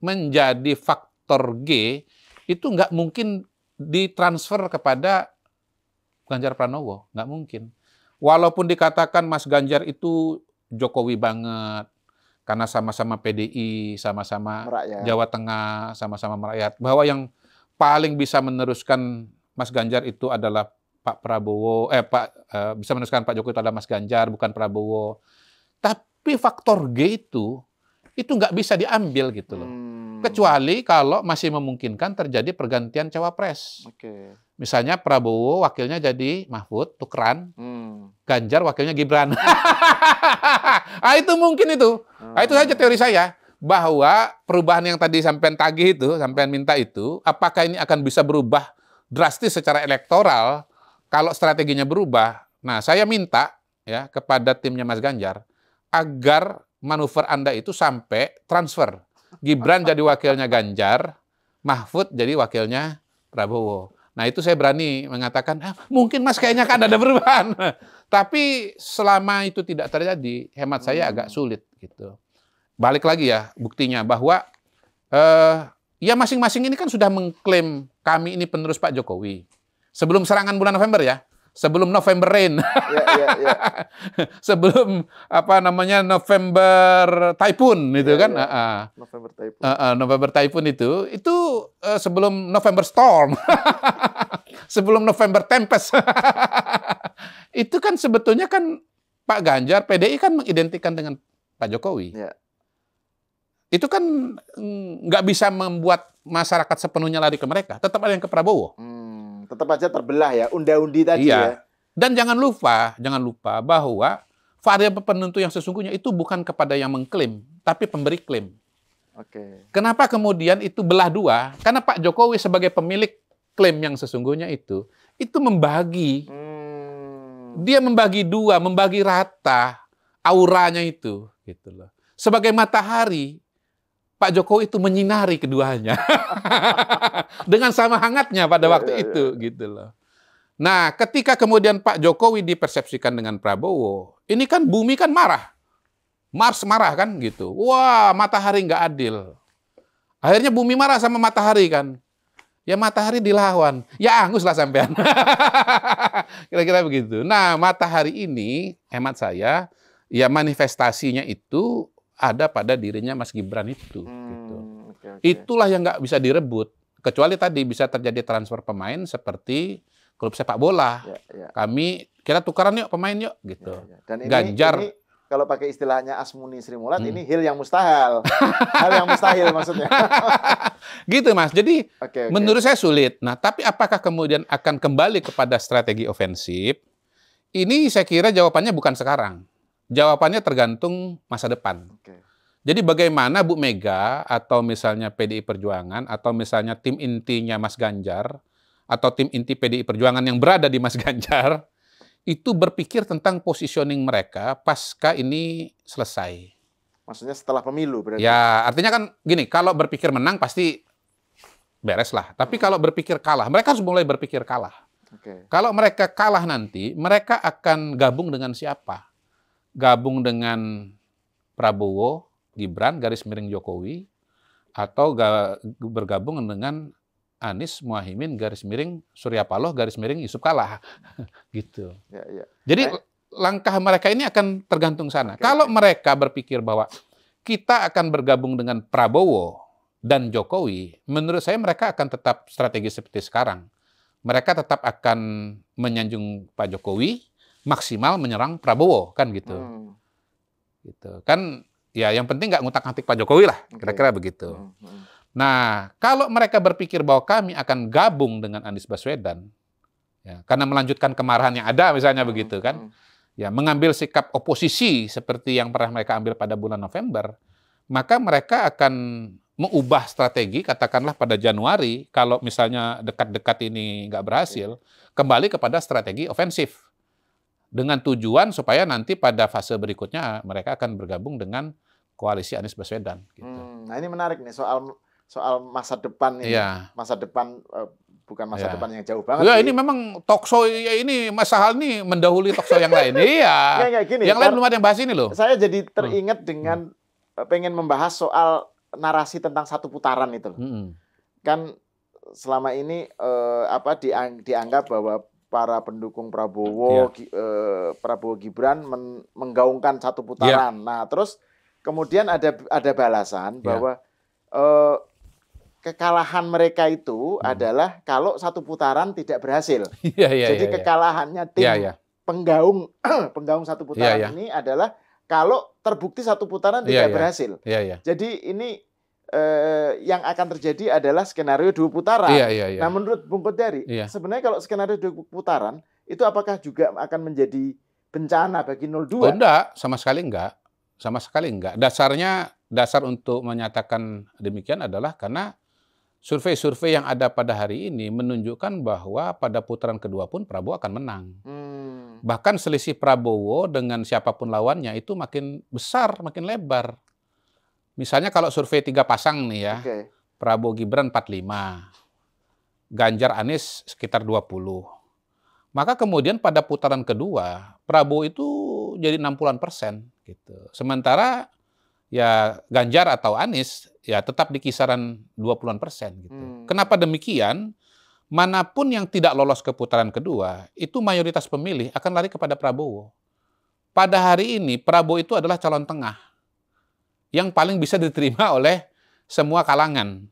menjadi faktor G itu nggak mungkin ditransfer kepada Ganjar Pranowo, nggak mungkin. Walaupun dikatakan Mas Ganjar itu Jokowi banget karena sama-sama PDI, sama-sama Jawa Tengah, sama-sama merakyat. Bahwa yang paling bisa meneruskan Mas Ganjar itu adalah Pak Prabowo, eh Pak eh, bisa meneruskan Pak Jokowi itu adalah Mas Ganjar, bukan Prabowo. Tapi faktor G itu itu nggak bisa diambil gitu loh. Hmm. Kecuali kalau masih memungkinkan terjadi pergantian cawapres. Okay. Misalnya Prabowo wakilnya jadi Mahfud, tukeran. Hmm. Ganjar wakilnya Gibran. ah itu mungkin itu. Hmm. Ah, itu saja teori saya bahwa perubahan yang tadi sampean tagih itu, sampean minta itu, apakah ini akan bisa berubah drastis secara elektoral kalau strateginya berubah? Nah, saya minta ya kepada timnya Mas Ganjar agar manuver Anda itu sampai transfer. Gibran jadi wakilnya Ganjar, Mahfud jadi wakilnya Prabowo. Nah itu saya berani mengatakan, ah, mungkin mas kayaknya kan ada perubahan. Tapi selama itu tidak terjadi, hemat saya hmm. agak sulit gitu. Balik lagi ya buktinya bahwa eh, ya masing-masing ini kan sudah mengklaim kami ini penerus Pak Jokowi. Sebelum serangan bulan November ya, sebelum November Rain. Yeah, yeah, yeah. sebelum apa namanya November Typhoon ya, itu ya. kan. Yeah. Uh ah. -uh. November Typhoon. Uh -uh, November Typhoon itu itu uh, sebelum November Storm. sebelum November Tempest. itu kan sebetulnya kan Pak Ganjar PDI kan mengidentikan dengan Pak Jokowi. Yeah. Itu kan mm, nggak bisa membuat masyarakat sepenuhnya lari ke mereka. Tetap ada yang ke Prabowo. Hmm tetap aja terbelah ya, undi undi tadi iya. ya. Dan jangan lupa, jangan lupa bahwa variabel penentu yang sesungguhnya itu bukan kepada yang mengklaim, tapi pemberi klaim. Oke. Kenapa kemudian itu belah dua? Karena Pak Jokowi sebagai pemilik klaim yang sesungguhnya itu, itu membagi. Hmm. Dia membagi dua, membagi rata auranya itu, gitu loh. Sebagai matahari, Pak Jokowi itu menyinari keduanya dengan sama hangatnya pada iya, waktu ya, itu iya. gitu loh. Nah, ketika kemudian Pak Jokowi dipersepsikan dengan Prabowo, ini kan bumi kan marah. Mars marah kan gitu. Wah, matahari nggak adil. Akhirnya bumi marah sama matahari kan. Ya matahari dilawan. Ya angus lah sampean. Kira-kira begitu. Nah, matahari ini hemat saya ya manifestasinya itu ada pada dirinya Mas Gibran itu. Hmm, gitu. okay, okay. Itulah yang nggak bisa direbut. Kecuali tadi bisa terjadi transfer pemain seperti klub sepak bola. Yeah, yeah. Kami kita tukaran yuk pemain yuk gitu. Yeah, yeah. Dan ini, Ganjar. Ini kalau pakai istilahnya Asmuni Sri Mulat hmm. ini hil yang mustahil. Hal yang mustahil maksudnya. gitu Mas. Jadi okay, okay. menurut saya sulit. Nah, tapi apakah kemudian akan kembali kepada strategi ofensif? Ini saya kira jawabannya bukan sekarang. Jawabannya tergantung masa depan. Okay. Jadi bagaimana Bu Mega atau misalnya PDI Perjuangan atau misalnya tim intinya Mas Ganjar atau tim inti PDI Perjuangan yang berada di Mas Ganjar itu berpikir tentang positioning mereka pasca ini selesai. Maksudnya setelah pemilu berarti. Ya, artinya kan gini, kalau berpikir menang pasti beres lah. Tapi kalau berpikir kalah, mereka harus mulai berpikir kalah. Okay. Kalau mereka kalah nanti, mereka akan gabung dengan siapa? gabung dengan Prabowo, Gibran, garis miring Jokowi, atau bergabung dengan Anies Muahimin garis miring Surya Paloh garis miring Yusuf Kala gitu. Ya, ya. Jadi langkah mereka ini akan tergantung sana. Okay, Kalau mereka berpikir bahwa kita akan bergabung dengan Prabowo dan Jokowi, menurut saya mereka akan tetap strategis seperti sekarang. Mereka tetap akan menyanjung Pak Jokowi, maksimal menyerang Prabowo kan gitu. Hmm. Gitu. Kan ya yang penting nggak ngutak-ngatik Pak Jokowi lah, kira-kira okay. begitu. Hmm, hmm. Nah, kalau mereka berpikir bahwa kami akan gabung dengan Anies Baswedan, ya, karena melanjutkan kemarahan yang ada misalnya hmm. begitu kan, hmm. ya mengambil sikap oposisi seperti yang pernah mereka ambil pada bulan November, maka mereka akan mengubah strategi katakanlah pada Januari kalau misalnya dekat-dekat ini nggak berhasil iya. kembali kepada strategi ofensif dengan tujuan supaya nanti pada fase berikutnya mereka akan bergabung dengan koalisi Anies Baswedan. Gitu. Hmm, nah ini menarik nih soal soal masa depan ini, yeah. masa depan eh, bukan masa yeah. depan yang jauh banget. Iya, ya ini memang tokso ya ini masalah ini mendahului tokso yang lain. Iya. ya. gini, yang lain belum ada yang bahas ini loh. Saya jadi teringat hmm. dengan hmm. pengen membahas soal narasi tentang satu putaran itu loh. Hmm. Kan selama ini eh, apa diang, dianggap bahwa para pendukung Prabowo yeah. Iya. uh, Prabowo Gibran men menggaungkan satu putaran. Yeah. Nah, terus kemudian ada ada balasan iya. bahwa yeah. uh, kekalahan mereka itu hmm. adalah kalau satu putaran tidak berhasil. Yeah, yeah, Jadi yeah, iya. kekalahannya tim yeah, yeah. penggaung penggaung satu putaran yeah, yeah. ini adalah kalau terbukti satu putaran tidak yeah. berhasil. Yeah, yeah. Jadi ini eh, yang akan terjadi adalah skenario dua putaran. Iya, iya, iya. Nah, menurut Bung Kodari, iya. sebenarnya kalau skenario dua putaran itu apakah juga akan menjadi bencana bagi 02? Oh, enggak, sama sekali enggak. Sama sekali enggak. Dasarnya dasar untuk menyatakan demikian adalah karena survei-survei yang ada pada hari ini menunjukkan bahwa pada putaran kedua pun Prabowo akan menang. Hmm. Bahkan selisih Prabowo dengan siapapun lawannya itu makin besar, makin lebar. Misalnya kalau survei tiga pasang nih ya, okay. Prabowo Gibran 45, Ganjar Anies sekitar 20. Maka kemudian pada putaran kedua, Prabowo itu jadi 60-an persen. Gitu. Sementara ya Ganjar atau Anies ya tetap di kisaran 20-an persen. Gitu. Hmm. Kenapa demikian? Manapun yang tidak lolos ke putaran kedua, itu mayoritas pemilih akan lari kepada Prabowo. Pada hari ini, Prabowo itu adalah calon tengah yang paling bisa diterima oleh semua kalangan.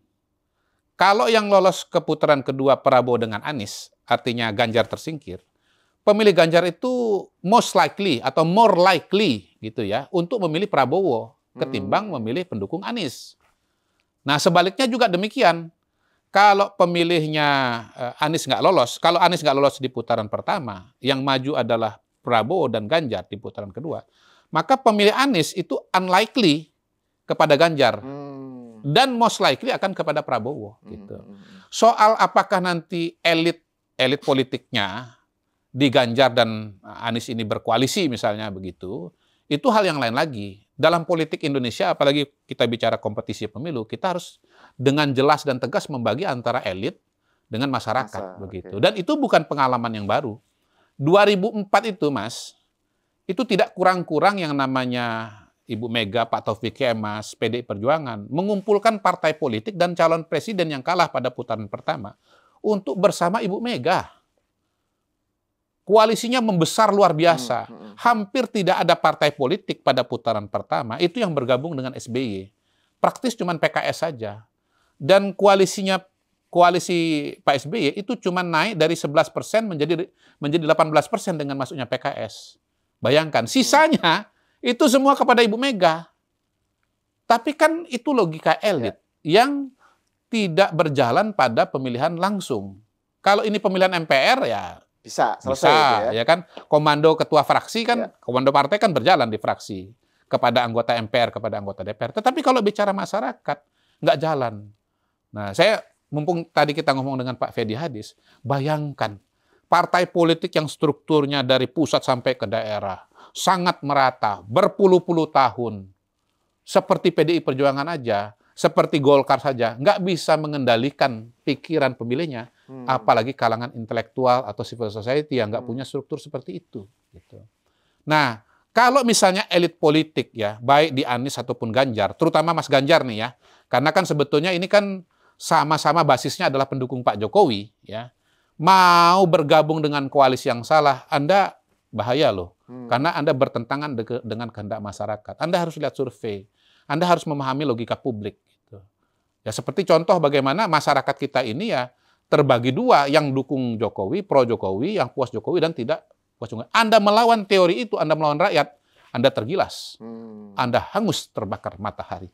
Kalau yang lolos ke putaran kedua Prabowo dengan Anies, artinya Ganjar tersingkir, pemilih Ganjar itu most likely atau more likely gitu ya untuk memilih Prabowo ketimbang hmm. memilih pendukung Anies. Nah sebaliknya juga demikian. Kalau pemilihnya eh, Anies nggak lolos, kalau Anies nggak lolos di putaran pertama, yang maju adalah Prabowo dan Ganjar di putaran kedua, maka pemilih Anies itu unlikely kepada Ganjar hmm. dan most likely akan kepada Prabowo hmm, gitu. Hmm, hmm. Soal apakah nanti elit elit politiknya di Ganjar dan Anies ini berkoalisi misalnya begitu, itu hal yang lain lagi. Dalam politik Indonesia apalagi kita bicara kompetisi pemilu, kita harus dengan jelas dan tegas membagi antara elit dengan masyarakat Masa, begitu. Okay. Dan itu bukan pengalaman yang baru. 2004 itu Mas, itu tidak kurang-kurang yang namanya Ibu Mega, Pak Taufik Kemas, PD Perjuangan mengumpulkan partai politik dan calon presiden yang kalah pada putaran pertama untuk bersama Ibu Mega. Koalisinya membesar luar biasa. Hmm, hmm. Hampir tidak ada partai politik pada putaran pertama itu yang bergabung dengan SBY. Praktis cuma PKS saja. Dan koalisinya koalisi Pak SBY itu cuma naik dari 11% menjadi menjadi 18% dengan masuknya PKS. Bayangkan, sisanya itu semua kepada Ibu Mega. Tapi kan itu logika elit ya. yang tidak berjalan pada pemilihan langsung. Kalau ini pemilihan MPR ya bisa selesai bisa, ya. ya kan. Komando ketua fraksi kan, ya. komando partai kan berjalan di fraksi kepada anggota MPR, kepada anggota DPR. Tetapi kalau bicara masyarakat nggak jalan. Nah, saya mumpung tadi kita ngomong dengan Pak Fedi Hadis, bayangkan partai politik yang strukturnya dari pusat sampai ke daerah, sangat merata, berpuluh-puluh tahun. Seperti PDI Perjuangan aja, seperti Golkar saja, nggak bisa mengendalikan pikiran pemilihnya, hmm. apalagi kalangan intelektual atau civil society yang nggak hmm. punya struktur seperti itu. Gitu. Nah, kalau misalnya elit politik ya, baik di Anies ataupun Ganjar, terutama Mas Ganjar nih ya, karena kan sebetulnya ini kan sama-sama basisnya adalah pendukung Pak Jokowi ya, mau bergabung dengan koalisi yang salah, Anda bahaya loh. Hmm. Karena Anda bertentangan de dengan kehendak masyarakat. Anda harus lihat survei. Anda harus memahami logika publik. Gitu. Ya seperti contoh bagaimana masyarakat kita ini ya terbagi dua, yang dukung Jokowi, pro Jokowi, yang puas Jokowi dan tidak puas Jokowi. Anda melawan teori itu, Anda melawan rakyat, anda tergilas, hmm. Anda hangus terbakar matahari.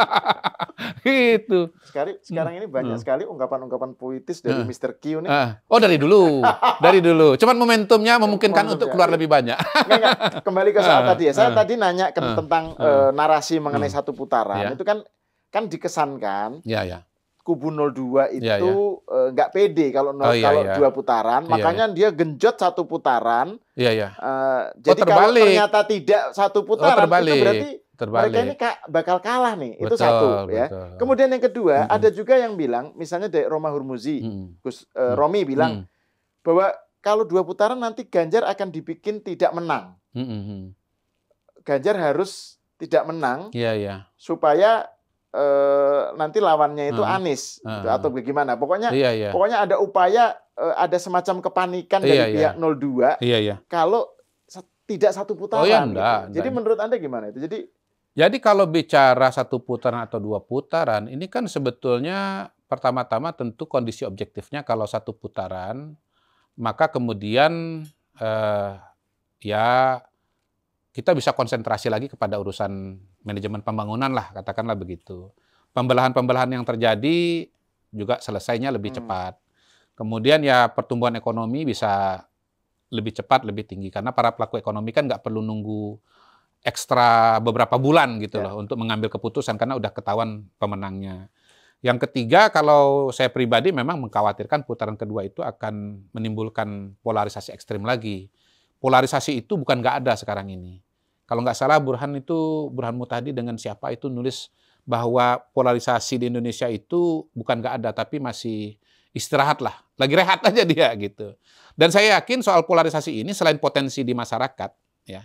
gitu. Sekali, sekarang ini banyak hmm. sekali ungkapan-ungkapan puitis dari hmm. Mr. Q nih. Ah. Oh dari dulu, dari dulu. Cuman momentumnya memungkinkan momentum untuk keluar iya. lebih banyak. Nggak, nggak. Kembali ke soal ah. tadi ya. Saya ah. tadi nanya hmm. tentang uh, narasi mengenai hmm. satu putaran. Ya. Itu kan kan dikesankan. Iya, ya. ya kubu 02 iya, itu iya. Eh, nggak yeah, yeah. uh, pede kalau oh, iya, kalau yeah. dua putaran, yeah, makanya yeah. dia genjot satu putaran. Iya yeah, yeah. Oh, uh, jadi oh, kalau ternyata tidak satu oh, putaran oh, terbalik. itu berarti terbalik. mereka ini bakal kalah nih. Betul, itu satu ya. betul. Kemudian yang kedua, -hmm. ada juga yang bilang misalnya dari Roma Hurmuzi, -hmm. Gus uh, Romi bilang -hmm. bahwa kalau dua putaran nanti Ganjar akan dibikin tidak menang. Mm -hmm. Ganjar harus tidak menang. yeah, Yeah. Supaya Eh, nanti lawannya itu hmm. Anies gitu, hmm. Gitu, atau bagaimana. Pokoknya iya, iya. pokoknya ada upaya eh, ada semacam kepanikan iya, dari iya. pihak 02 iya, iya. kalau tidak satu putaran. Oh, iya, enggak, gitu. Jadi enggak. menurut Anda gimana itu? Jadi jadi kalau bicara satu putaran atau dua putaran, ini kan sebetulnya pertama-tama tentu kondisi objektifnya kalau satu putaran, maka kemudian eh, ya kita bisa konsentrasi lagi kepada urusan manajemen pembangunan lah, katakanlah begitu. Pembelahan-pembelahan yang terjadi juga selesainya lebih hmm. cepat. Kemudian ya pertumbuhan ekonomi bisa lebih cepat, lebih tinggi karena para pelaku ekonomi kan nggak perlu nunggu ekstra beberapa bulan gitu yeah. loh untuk mengambil keputusan karena udah ketahuan pemenangnya. Yang ketiga, kalau saya pribadi memang mengkhawatirkan putaran kedua itu akan menimbulkan polarisasi ekstrim lagi. Polarisasi itu bukan nggak ada sekarang ini. Kalau nggak salah Burhan itu, Burhan Mutadi dengan siapa itu nulis bahwa polarisasi di Indonesia itu bukan nggak ada, tapi masih istirahat lah. Lagi rehat aja dia gitu. Dan saya yakin soal polarisasi ini selain potensi di masyarakat, ya,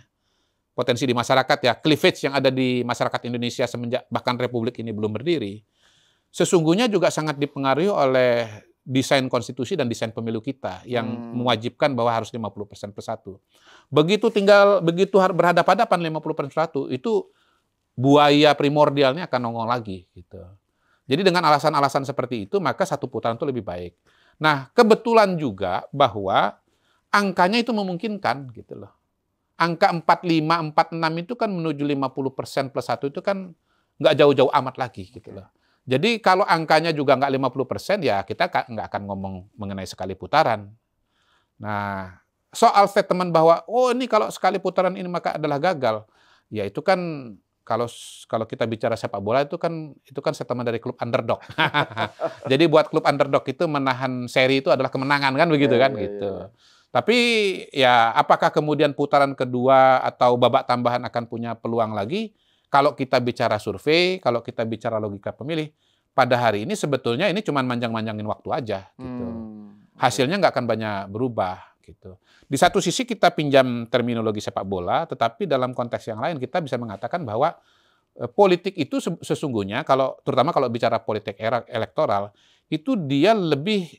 potensi di masyarakat ya, cleavage yang ada di masyarakat Indonesia semenjak bahkan Republik ini belum berdiri, sesungguhnya juga sangat dipengaruhi oleh desain konstitusi dan desain pemilu kita yang hmm. mewajibkan bahwa harus 50% plus satu. Begitu tinggal begitu berhadapan-hadapan 50% plus satu itu buaya primordialnya akan nongol lagi gitu. Jadi dengan alasan-alasan seperti itu maka satu putaran itu lebih baik. Nah, kebetulan juga bahwa angkanya itu memungkinkan gitu loh. Angka 45, 46 itu kan menuju 50% persen plus satu itu kan nggak jauh-jauh amat lagi gitu loh. Jadi kalau angkanya juga nggak 50% ya kita nggak akan ngomong mengenai sekali putaran. Nah, soal statement bahwa oh ini kalau sekali putaran ini maka adalah gagal, ya itu kan kalau kalau kita bicara sepak bola itu kan itu kan statement dari klub underdog. Jadi buat klub underdog itu menahan seri itu adalah kemenangan kan begitu iya, kan iya, gitu. Iya. Tapi ya apakah kemudian putaran kedua atau babak tambahan akan punya peluang lagi? Kalau kita bicara survei, kalau kita bicara logika pemilih, pada hari ini sebetulnya ini cuma manjang-manjangin waktu aja gitu. Hmm. Hasilnya nggak akan banyak berubah gitu. Di satu sisi kita pinjam terminologi sepak bola, tetapi dalam konteks yang lain kita bisa mengatakan bahwa eh, politik itu sesungguhnya kalau terutama kalau bicara politik era elektoral itu dia lebih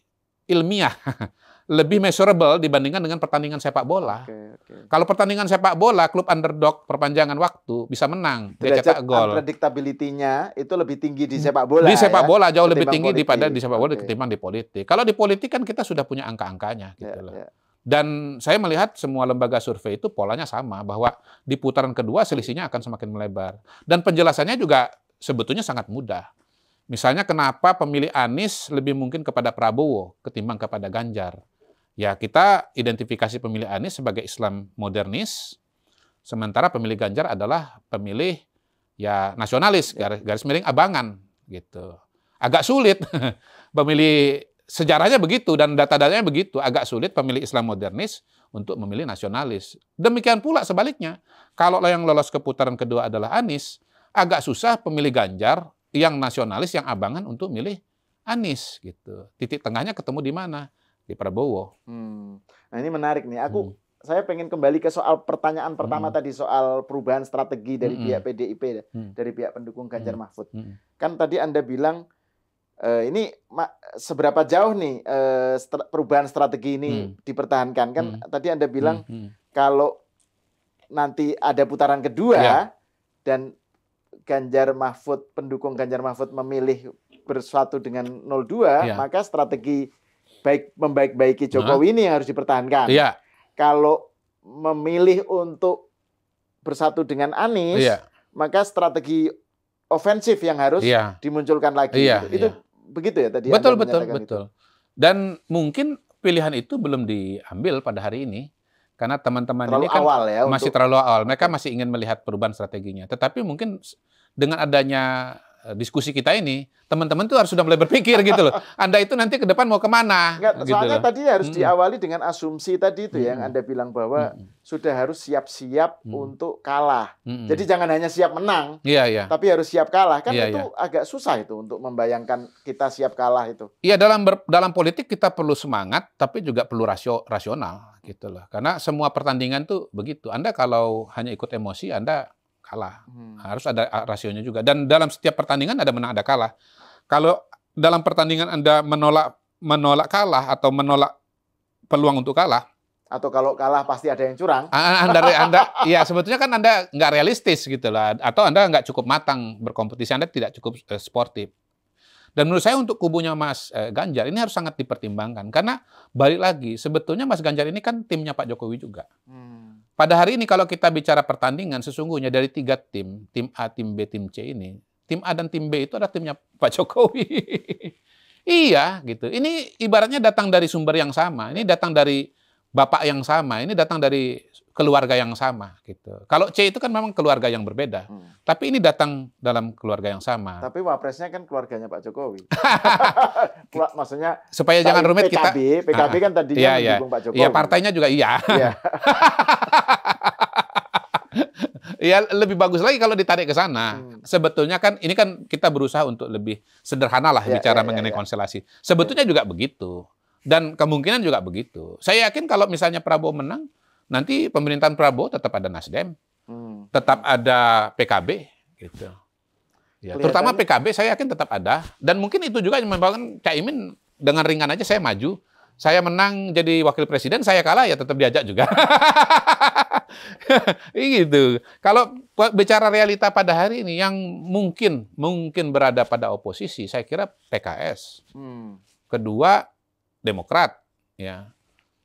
ilmiah lebih measurable dibandingkan dengan pertandingan sepak bola. Okay, okay. Kalau pertandingan sepak bola, klub underdog perpanjangan waktu bisa menang, Derajat dia cetak gol. Predictability-nya itu lebih tinggi di sepak bola. Di sepak ya, bola jauh lebih tinggi politik. daripada di sepak bola okay. ketimbang di politik. Kalau di politik kan kita sudah punya angka-angkanya ya, gitu yeah, Yeah. Dan saya melihat semua lembaga survei itu polanya sama bahwa di putaran kedua selisihnya akan semakin melebar. Dan penjelasannya juga sebetulnya sangat mudah. Misalnya kenapa pemilih Anies lebih mungkin kepada Prabowo ketimbang kepada Ganjar. Ya, kita identifikasi pemilih Anies sebagai Islam modernis, sementara pemilih Ganjar adalah pemilih ya nasionalis, ya. garis, garis miring abangan gitu. Agak sulit pemilih sejarahnya begitu dan data-datanya begitu, agak sulit pemilih Islam modernis untuk memilih nasionalis. Demikian pula sebaliknya, kalau yang lolos ke putaran kedua adalah Anies, agak susah pemilih Ganjar yang nasionalis yang abangan untuk milih Anies gitu. Titik tengahnya ketemu di mana? di Prabowo. Hmm. Nah ini menarik nih. Aku hmm. saya pengen kembali ke soal pertanyaan pertama hmm. tadi soal perubahan strategi dari hmm. pihak PDIP ya, hmm. dari pihak pendukung Ganjar hmm. Mahfud. Hmm. Kan tadi Anda bilang e, ini seberapa jauh nih e, perubahan strategi ini hmm. dipertahankan kan hmm. tadi anda bilang hmm. hmm. kalau nanti ada putaran kedua ya. dan Ganjar Mahfud pendukung Ganjar Mahfud memilih bersatu dengan 02 ya. maka strategi baik membaik-baiki nah. Jokowi nah. ini yang harus dipertahankan. Iya. Kalau memilih untuk bersatu dengan Anies, iya. maka strategi ofensif yang harus iya. dimunculkan lagi. Iya, gitu. Itu iya. begitu ya tadi. Betul betul betul. Itu. Dan mungkin pilihan itu belum diambil pada hari ini karena teman-teman ini kan awal ya, masih untuk... terlalu awal. Mereka masih ingin melihat perubahan strateginya. Tetapi mungkin dengan adanya Eh, diskusi kita ini, teman-teman tuh harus sudah mulai berpikir gitu loh. Anda itu nanti ke depan mau kemana? Enggak, gitu soalnya loh. tadi harus hmm. diawali dengan asumsi tadi itu hmm. yang Anda bilang bahwa hmm. sudah harus siap-siap hmm. untuk kalah. Hmm. Jadi jangan hanya siap menang, yeah, yeah. tapi harus siap kalah. Kan yeah, itu yeah. agak susah itu untuk membayangkan kita siap kalah itu. Iya dalam ber, dalam politik kita perlu semangat, tapi juga perlu rasio, rasional gitu loh. Karena semua pertandingan tuh begitu. Anda kalau hanya ikut emosi, Anda kalah. Hmm. Harus ada rasionya juga. Dan dalam setiap pertandingan ada menang ada kalah. Kalau dalam pertandingan Anda menolak menolak kalah atau menolak peluang untuk kalah atau kalau kalah pasti ada yang curang. Anda, anda, ya sebetulnya kan anda nggak realistis gitu lah, atau anda nggak cukup matang berkompetisi, anda tidak cukup eh, sportif. Dan menurut saya untuk kubunya Mas e, Ganjar ini harus sangat dipertimbangkan karena balik lagi sebetulnya Mas Ganjar ini kan timnya Pak Jokowi juga. Hmm. Pada hari ini kalau kita bicara pertandingan, sesungguhnya dari tiga tim, tim A, tim B, tim C ini, tim A dan tim B itu adalah timnya Pak Jokowi. iya gitu. Ini ibaratnya datang dari sumber yang sama. Ini datang dari bapak yang sama. Ini datang dari keluarga yang sama gitu. Kalau C itu kan memang keluarga yang berbeda, hmm. tapi ini datang dalam keluarga yang sama. Tapi wapresnya kan keluarganya Pak Jokowi. Maksudnya supaya jangan rumit PKB, kita. PKB, PKB ah, ah. kan tadinya ya, mendukung Pak iya, Jokowi. Iya, partainya juga iya. Iya. ya lebih bagus lagi kalau ditarik ke sana. Hmm. Sebetulnya kan ini kan kita berusaha untuk lebih sederhana lah ya, bicara ya, mengenai ya, konstelasi. Sebetulnya juga begitu dan kemungkinan juga begitu. Saya yakin kalau misalnya Prabowo menang, nanti pemerintahan Prabowo tetap ada Nasdem, hmm. tetap ada PKB, gitu. Ya, terutama PKB saya yakin tetap ada dan mungkin itu juga yang membangun Caimin dengan ringan aja saya maju. Saya menang jadi wakil presiden, saya kalah ya tetap diajak juga. gitu. Kalau bicara realita pada hari ini yang mungkin mungkin berada pada oposisi, saya kira PKS. Hmm. Kedua Demokrat, ya.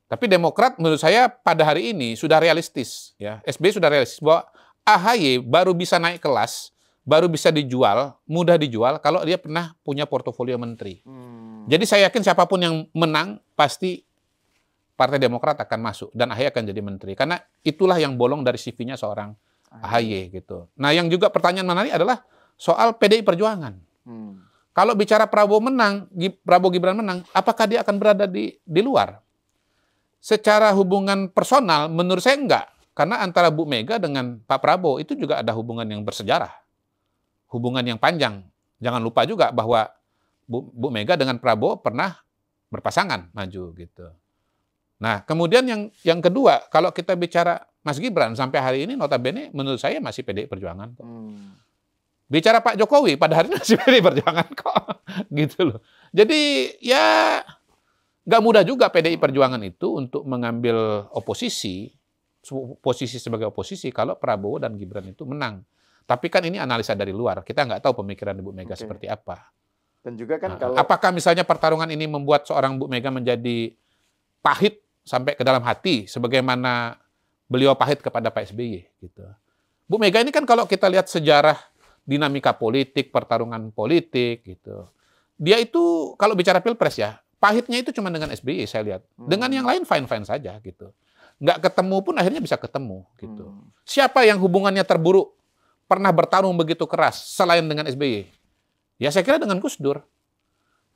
Tapi Demokrat menurut saya pada hari ini sudah realistis ya. SBY sudah realistis bahwa AHY baru bisa naik kelas, baru bisa dijual, mudah dijual kalau dia pernah punya portofolio menteri. Hmm. Jadi saya yakin siapapun yang menang pasti Partai Demokrat akan masuk dan AHY akan jadi menteri karena itulah yang bolong dari CV-nya seorang AHY gitu. Nah, yang juga pertanyaan menarik adalah soal PDI Perjuangan. Hmm. Kalau bicara Prabowo menang, Prabowo Gibran menang, apakah dia akan berada di di luar? secara hubungan personal menurut saya enggak. Karena antara Bu Mega dengan Pak Prabowo itu juga ada hubungan yang bersejarah. Hubungan yang panjang. Jangan lupa juga bahwa Bu, Bu Mega dengan Prabowo pernah berpasangan maju gitu. Nah, kemudian yang yang kedua, kalau kita bicara Mas Gibran sampai hari ini notabene menurut saya masih PDI Perjuangan kok. Hmm. Bicara Pak Jokowi pada hari ini masih PDI Perjuangan kok. gitu loh. Jadi ya Gak mudah juga PDI Perjuangan itu untuk mengambil oposisi, posisi sebagai oposisi kalau Prabowo dan Gibran itu menang. Tapi kan ini analisa dari luar, kita nggak tahu pemikiran Ibu Mega okay. seperti apa. Dan juga kan nah, kalau apakah misalnya pertarungan ini membuat seorang Bu Mega menjadi pahit sampai ke dalam hati sebagaimana beliau pahit kepada Pak SBY gitu. Bu Mega ini kan kalau kita lihat sejarah dinamika politik, pertarungan politik gitu. Dia itu kalau bicara Pilpres ya, Pahitnya itu cuma dengan SBY saya lihat. Dengan yang lain fine-fine saja gitu. Nggak ketemu pun akhirnya bisa ketemu gitu. Hmm. Siapa yang hubungannya terburuk pernah bertarung begitu keras selain dengan SBY? Ya saya kira dengan Gus Dur.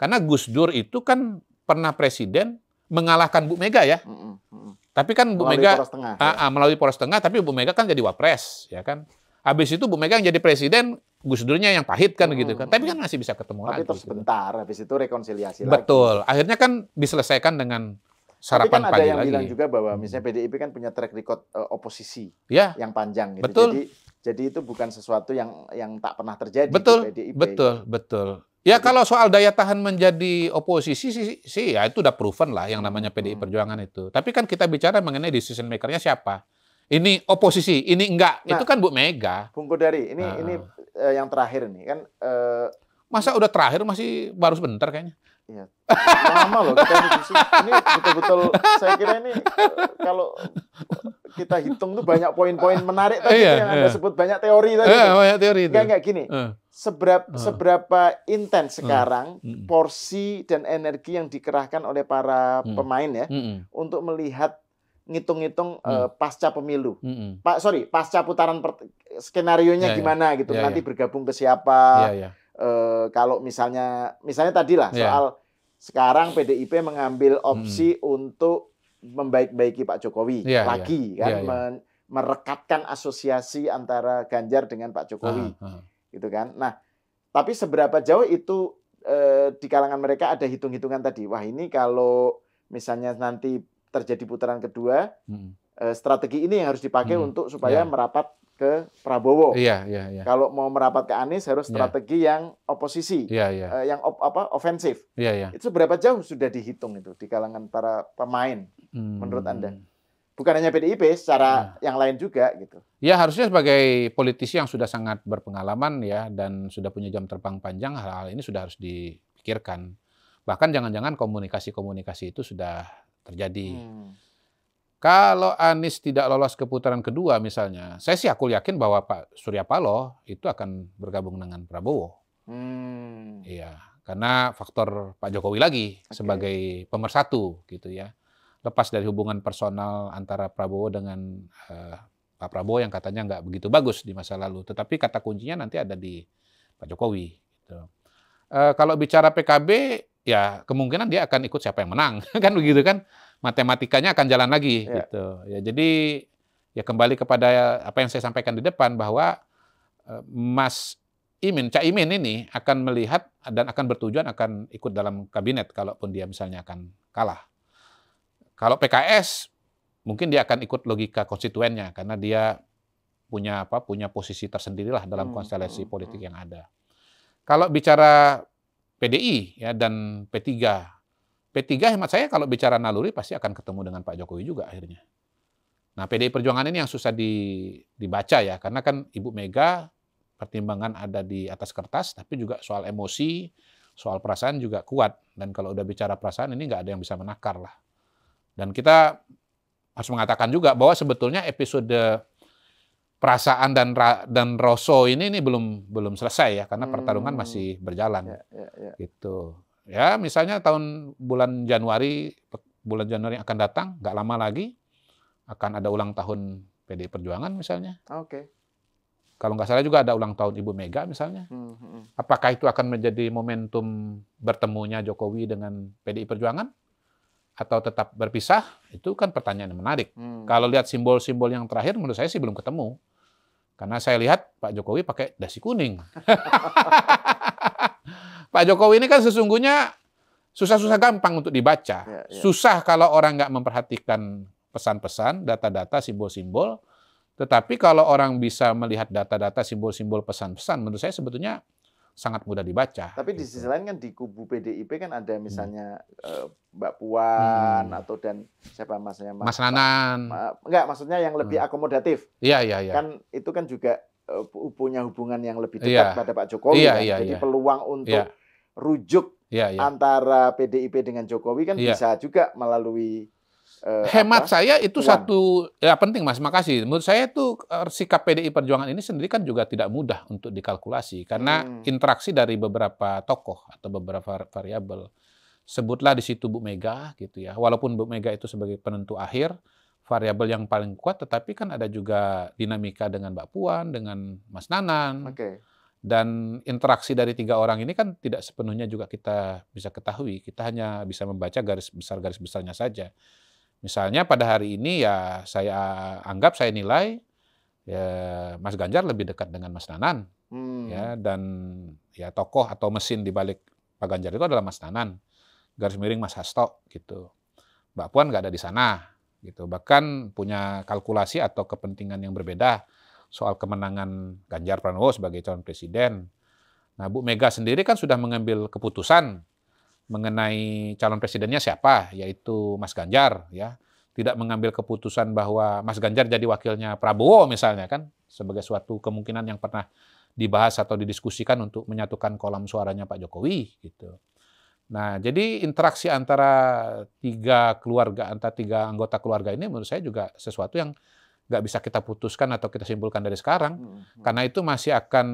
Karena Gus Dur itu kan pernah presiden mengalahkan Bu Mega ya. Hmm. hmm, hmm. Tapi kan Bu melalui Mega poros tengah, ah, ya? Ah, melalui poros tengah, tapi Bu Mega kan jadi wapres, ya kan. Habis itu Bu Mega yang jadi presiden Gus Durnya yang pahit kan hmm. gitu kan. Hmm. Tapi kan masih bisa ketemu Tapi lagi. Tapi sebentar, gitu. habis itu rekonsiliasi Betul. Lagi. Akhirnya kan diselesaikan dengan sarapan pagi. Tapi kan ada yang lagi. bilang juga bahwa misalnya PDIP hmm. kan punya track record uh, oposisi ya. yang panjang gitu. Betul. Jadi jadi itu bukan sesuatu yang yang tak pernah terjadi betul, di PDIP. Betul, betul. Ya Jadi, kalau soal daya tahan menjadi oposisi sih, sih sih ya itu udah proven lah yang namanya PDI hmm. Perjuangan itu. Tapi kan kita bicara mengenai decision makernya siapa? Ini oposisi, ini enggak. Nah, itu kan Bu Mega. Bung Kodari, ini nah. ini uh, yang terakhir nih kan. Uh, Masa udah terakhir masih baru sebentar kayaknya. Iya. Lama loh kita diskusi. Ini betul-betul saya kira ini eh, kalau kita hitung tuh banyak poin-poin menarik tadi iya, yang iya. Anda sebut banyak teori tadi. Iya, banyak teori itu. Gak, gak gini. Uh. Seberapa uh. seberapa intens sekarang uh. porsi dan energi yang dikerahkan oleh para pemain ya untuk melihat ngitung-ngitung hmm. uh, pasca pemilu, hmm. pak sorry pasca putaran per, skenario nya yeah, ya. gimana yeah. gitu yeah, nanti yeah. bergabung ke siapa, Yeah, ya, ya. yeah. Uh, kalau misalnya misalnya tadi lah yeah. soal sekarang PDIP mengambil hmm. opsi hmm. untuk membaik-baiki Pak Jokowi yeah, lagi yeah. kan yeah, yeah. merekatkan asosiasi antara Ganjar dengan Pak Jokowi uh, uh. gitu kan, nah tapi seberapa jauh itu uh, di kalangan mereka ada hitung-hitungan tadi. Wah ini kalau misalnya nanti terjadi putaran kedua, hmm. Eh, strategi ini yang harus dipakai hmm. untuk supaya yeah. merapat ke Prabowo. Iya, yeah, yeah, Yeah. Kalau mau merapat ke Anies harus ya. strategi yang oposisi, iya, iya. Eh, yang op, apa ofensif. Iya, iya. Itu berapa jauh sudah dihitung itu di kalangan para pemain hmm. menurut Anda? Bukan hanya PDIP, secara ya. yang lain juga gitu. Ya harusnya sebagai politisi yang sudah sangat berpengalaman ya dan sudah punya jam terbang panjang hal-hal ini sudah harus dipikirkan. Bahkan jangan-jangan komunikasi-komunikasi itu sudah terjadi. Hmm. Kalau Anies tidak lolos ke putaran kedua misalnya, saya sih aku yakin bahwa Pak Surya Paloh itu akan bergabung dengan Prabowo. Hmm. Iya, karena faktor Pak Jokowi lagi okay. sebagai pemersatu gitu ya. Lepas dari hubungan personal antara Prabowo dengan uh, Pak Prabowo yang katanya nggak begitu bagus di masa lalu, tetapi kata kuncinya nanti ada di Pak Jokowi. Gitu. Uh, kalau bicara PKB, ya kemungkinan dia akan ikut siapa yang menang kan begitu kan matematikanya akan jalan lagi ya. gitu ya jadi ya kembali kepada apa yang saya sampaikan di depan bahwa eh, Mas Imin Cak Imin ini akan melihat dan akan bertujuan akan ikut dalam kabinet kalaupun dia misalnya akan kalah kalau PKS mungkin dia akan ikut logika konstituennya karena dia punya apa punya posisi tersendirilah dalam hmm, konstelasi hmm, politik hmm. yang ada kalau bicara PDI ya dan P3. P3 hemat saya kalau bicara naluri pasti akan ketemu dengan Pak Jokowi juga akhirnya. Nah, PDI Perjuangan ini yang susah di, dibaca ya, karena kan Ibu Mega pertimbangan ada di atas kertas, tapi juga soal emosi, soal perasaan juga kuat. Dan kalau udah bicara perasaan ini nggak ada yang bisa menakar lah. Dan kita harus mengatakan juga bahwa sebetulnya episode perasaan dan dan Rosso ini ini belum belum selesai ya karena hmm. pertarungan masih berjalan. Ya, ya, ya. Gitu. Ya, misalnya tahun bulan Januari bulan Januari yang akan datang, nggak lama lagi akan ada ulang tahun PDI Perjuangan misalnya. Oke. Okay. Kalau nggak salah juga ada ulang tahun Ibu Mega misalnya. Hmm, hmm. Apakah itu akan menjadi momentum bertemunya Jokowi dengan PDI Perjuangan? atau tetap berpisah itu kan pertanyaan yang menarik. Hmm. Kalau lihat simbol-simbol yang terakhir menurut saya sih belum ketemu. Karena saya lihat Pak Jokowi pakai dasi kuning. Pak Jokowi ini kan sesungguhnya susah-susah gampang untuk dibaca. Ya, ya. Susah kalau orang nggak memperhatikan pesan-pesan, data-data, simbol-simbol. Tetapi kalau orang bisa melihat data-data, simbol-simbol, pesan-pesan, menurut saya sebetulnya sangat mudah dibaca. Tapi gitu. di sisi lain kan di kubu PDIP kan ada hmm. misalnya hmm. Mbak Puan hmm. atau dan siapa maksudnya Mas, Mas Nanan. Ma, enggak, maksudnya yang lebih hmm. akomodatif. Iya, iya, iya. Kan itu kan juga uh, punya hubungan yang lebih iya. dekat ya. pada Pak Jokowi iya, kan? iya, Jadi ya. peluang untuk ya. rujuk ya, ya. antara PDIP dengan Jokowi kan ya. bisa juga melalui Uh, Hemat apa? saya itu Uang. satu ya penting Mas, makasih. Menurut saya itu eh, sikap PDI Perjuangan ini sendiri kan juga tidak mudah untuk dikalkulasi karena hmm. interaksi dari beberapa tokoh atau beberapa variabel. Sebutlah di situ Bu Mega gitu ya. Walaupun Bu Mega itu sebagai penentu akhir variabel yang paling kuat tetapi kan ada juga dinamika dengan Mbak Puan, dengan Mas Nanan. Okay. Dan interaksi dari tiga orang ini kan tidak sepenuhnya juga kita bisa ketahui. Kita hanya bisa membaca garis besar garis besarnya saja. Misalnya pada hari ini ya saya anggap saya nilai ya Mas Ganjar lebih dekat dengan Mas Nanan ya hmm. ya dan ya tokoh atau mesin di balik Pak Ganjar itu adalah Mas Nanan garis miring Mas Hasto gitu Mbak Puan nggak ada di sana gitu bahkan punya kalkulasi atau kepentingan yang berbeda soal kemenangan Ganjar Pranowo sebagai calon presiden nah Bu Mega sendiri kan sudah mengambil keputusan mengenai calon presidennya siapa, yaitu Mas Ganjar, ya tidak mengambil keputusan bahwa Mas Ganjar jadi wakilnya Prabowo misalnya kan sebagai suatu kemungkinan yang pernah dibahas atau didiskusikan untuk menyatukan kolam suaranya Pak Jokowi gitu. Nah, jadi interaksi antara tiga keluarga, antara tiga anggota keluarga ini menurut saya juga sesuatu yang nggak bisa kita putuskan atau kita simpulkan dari sekarang, hmm. hmm. karena itu masih akan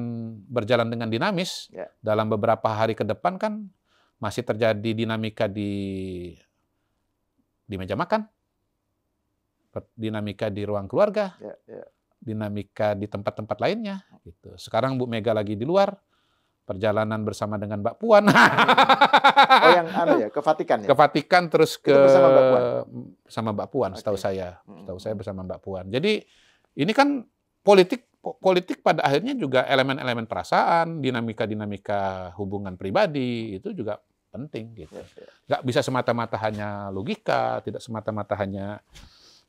berjalan dengan dinamis yeah. dalam beberapa hari ke depan kan masih terjadi dinamika di di meja makan, dinamika di ruang keluarga, yeah, yeah. dinamika di tempat-tempat lainnya. Gitu. Sekarang Bu Mega lagi di luar, perjalanan bersama dengan Mbak Puan. oh yang ada anu ya, ke Vatikan ya? Ke Vatikan terus ke bersama Mbak Puan, sama Mbak Puan okay. Hmm, setahu saya, setahu hmm. saya bersama Mbak Puan. Jadi ini kan politik politik pada akhirnya juga elemen-elemen perasaan, dinamika-dinamika hubungan pribadi itu juga penting gitu. Iya, iya. Nggak bisa semata-mata hanya logika, tidak semata-mata hanya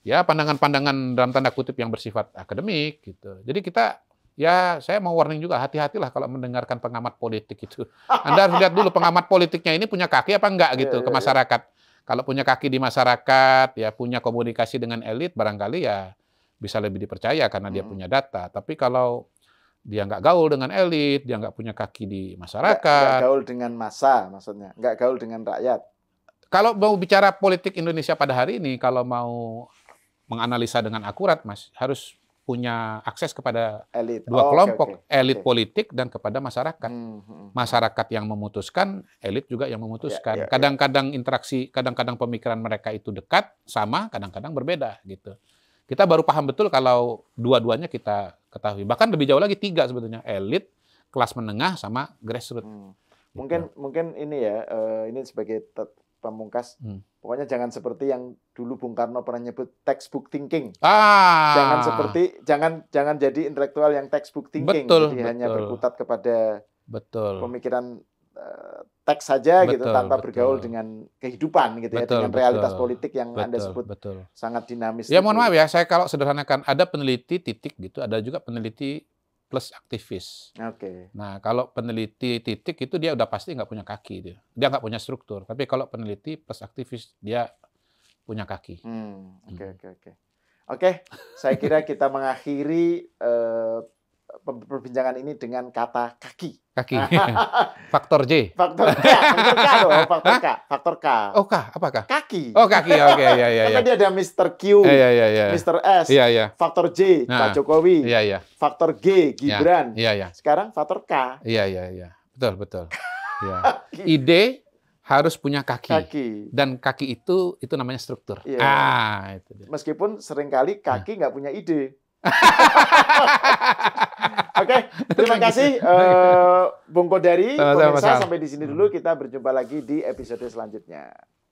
ya pandangan-pandangan dalam tanda kutip yang bersifat akademik gitu. Jadi kita ya saya mau warning juga hati-hatilah kalau mendengarkan pengamat politik itu. Anda harus lihat dulu pengamat politiknya ini punya kaki apa enggak gitu iya, ke masyarakat. Kalau punya kaki di masyarakat, ya punya komunikasi dengan elit barangkali ya bisa lebih dipercaya karena dia hmm. punya data. Tapi kalau dia nggak gaul dengan elit, dia nggak punya kaki di masyarakat. Nggak gaul dengan masa, maksudnya nggak gaul dengan rakyat. Kalau mau bicara politik Indonesia pada hari ini, kalau mau menganalisa dengan akurat, mas harus punya akses kepada elit. dua oh, kelompok, okay, okay. elit okay. politik dan kepada masyarakat. Mm -hmm. Masyarakat yang memutuskan, elit juga yang memutuskan. Ya, ya, ya. Kadang-kadang yeah, yeah, yeah. interaksi, kadang-kadang pemikiran mereka itu dekat, sama, kadang-kadang berbeda gitu. Kita baru paham betul kalau dua-duanya kita ketahui. Bahkan lebih jauh lagi tiga sebetulnya, elit, kelas menengah, sama grassroots. Hmm. Gitu. Mungkin gitu. mungkin ini ya, eh, ini sebagai pamungkas. Hmm. Pokoknya jangan seperti yang dulu Bung Karno pernah nyebut textbook thinking. Ah. Jangan seperti jangan jangan jadi intelektual yang textbook thinking, betul, jadi betul. hanya berkutat kepada betul. pemikiran Eh, teks saja gitu betul, gitu tanpa betul. bergaul dengan kehidupan gitu ya, betul, ya dengan betul, realitas politik yang betul, anda sebut betul. sangat dinamis. Ya mohon maaf ya saya kalau sederhanakan ada peneliti titik gitu ada juga peneliti plus aktivis. Oke. Okay. Nah kalau peneliti titik itu dia udah pasti nggak punya kaki dia dia nggak punya struktur tapi kalau peneliti plus aktivis dia punya kaki. Hmm, oke hmm. oke oke. Oke saya kira kita mengakhiri. Uh, perbincangan ini dengan kata kaki. Kaki. faktor J. Faktor K. Faktor K loh. Faktor K. Faktor K. Oh K. Apa K? Kaki. Oh kaki. Ya, oke. Okay, ya ya ya. Tadi ada Mr. Q. Iya iya iya. iya. Mr. S. Iya iya. Faktor J. Nah, Pak Jokowi. Iya iya. Faktor G. Iya, Gibran. Iya iya. Sekarang faktor K. Iya iya iya. Betul betul. Ya. Ide harus punya kaki. kaki. Dan kaki itu itu namanya struktur. Iya. Ah, itu dia. Meskipun seringkali kaki nah. nggak nah. punya ide okay, terima kasih uh, Bung Kodari. Pemirsa sampai di sini dulu kita berjumpa lagi di episode selanjutnya.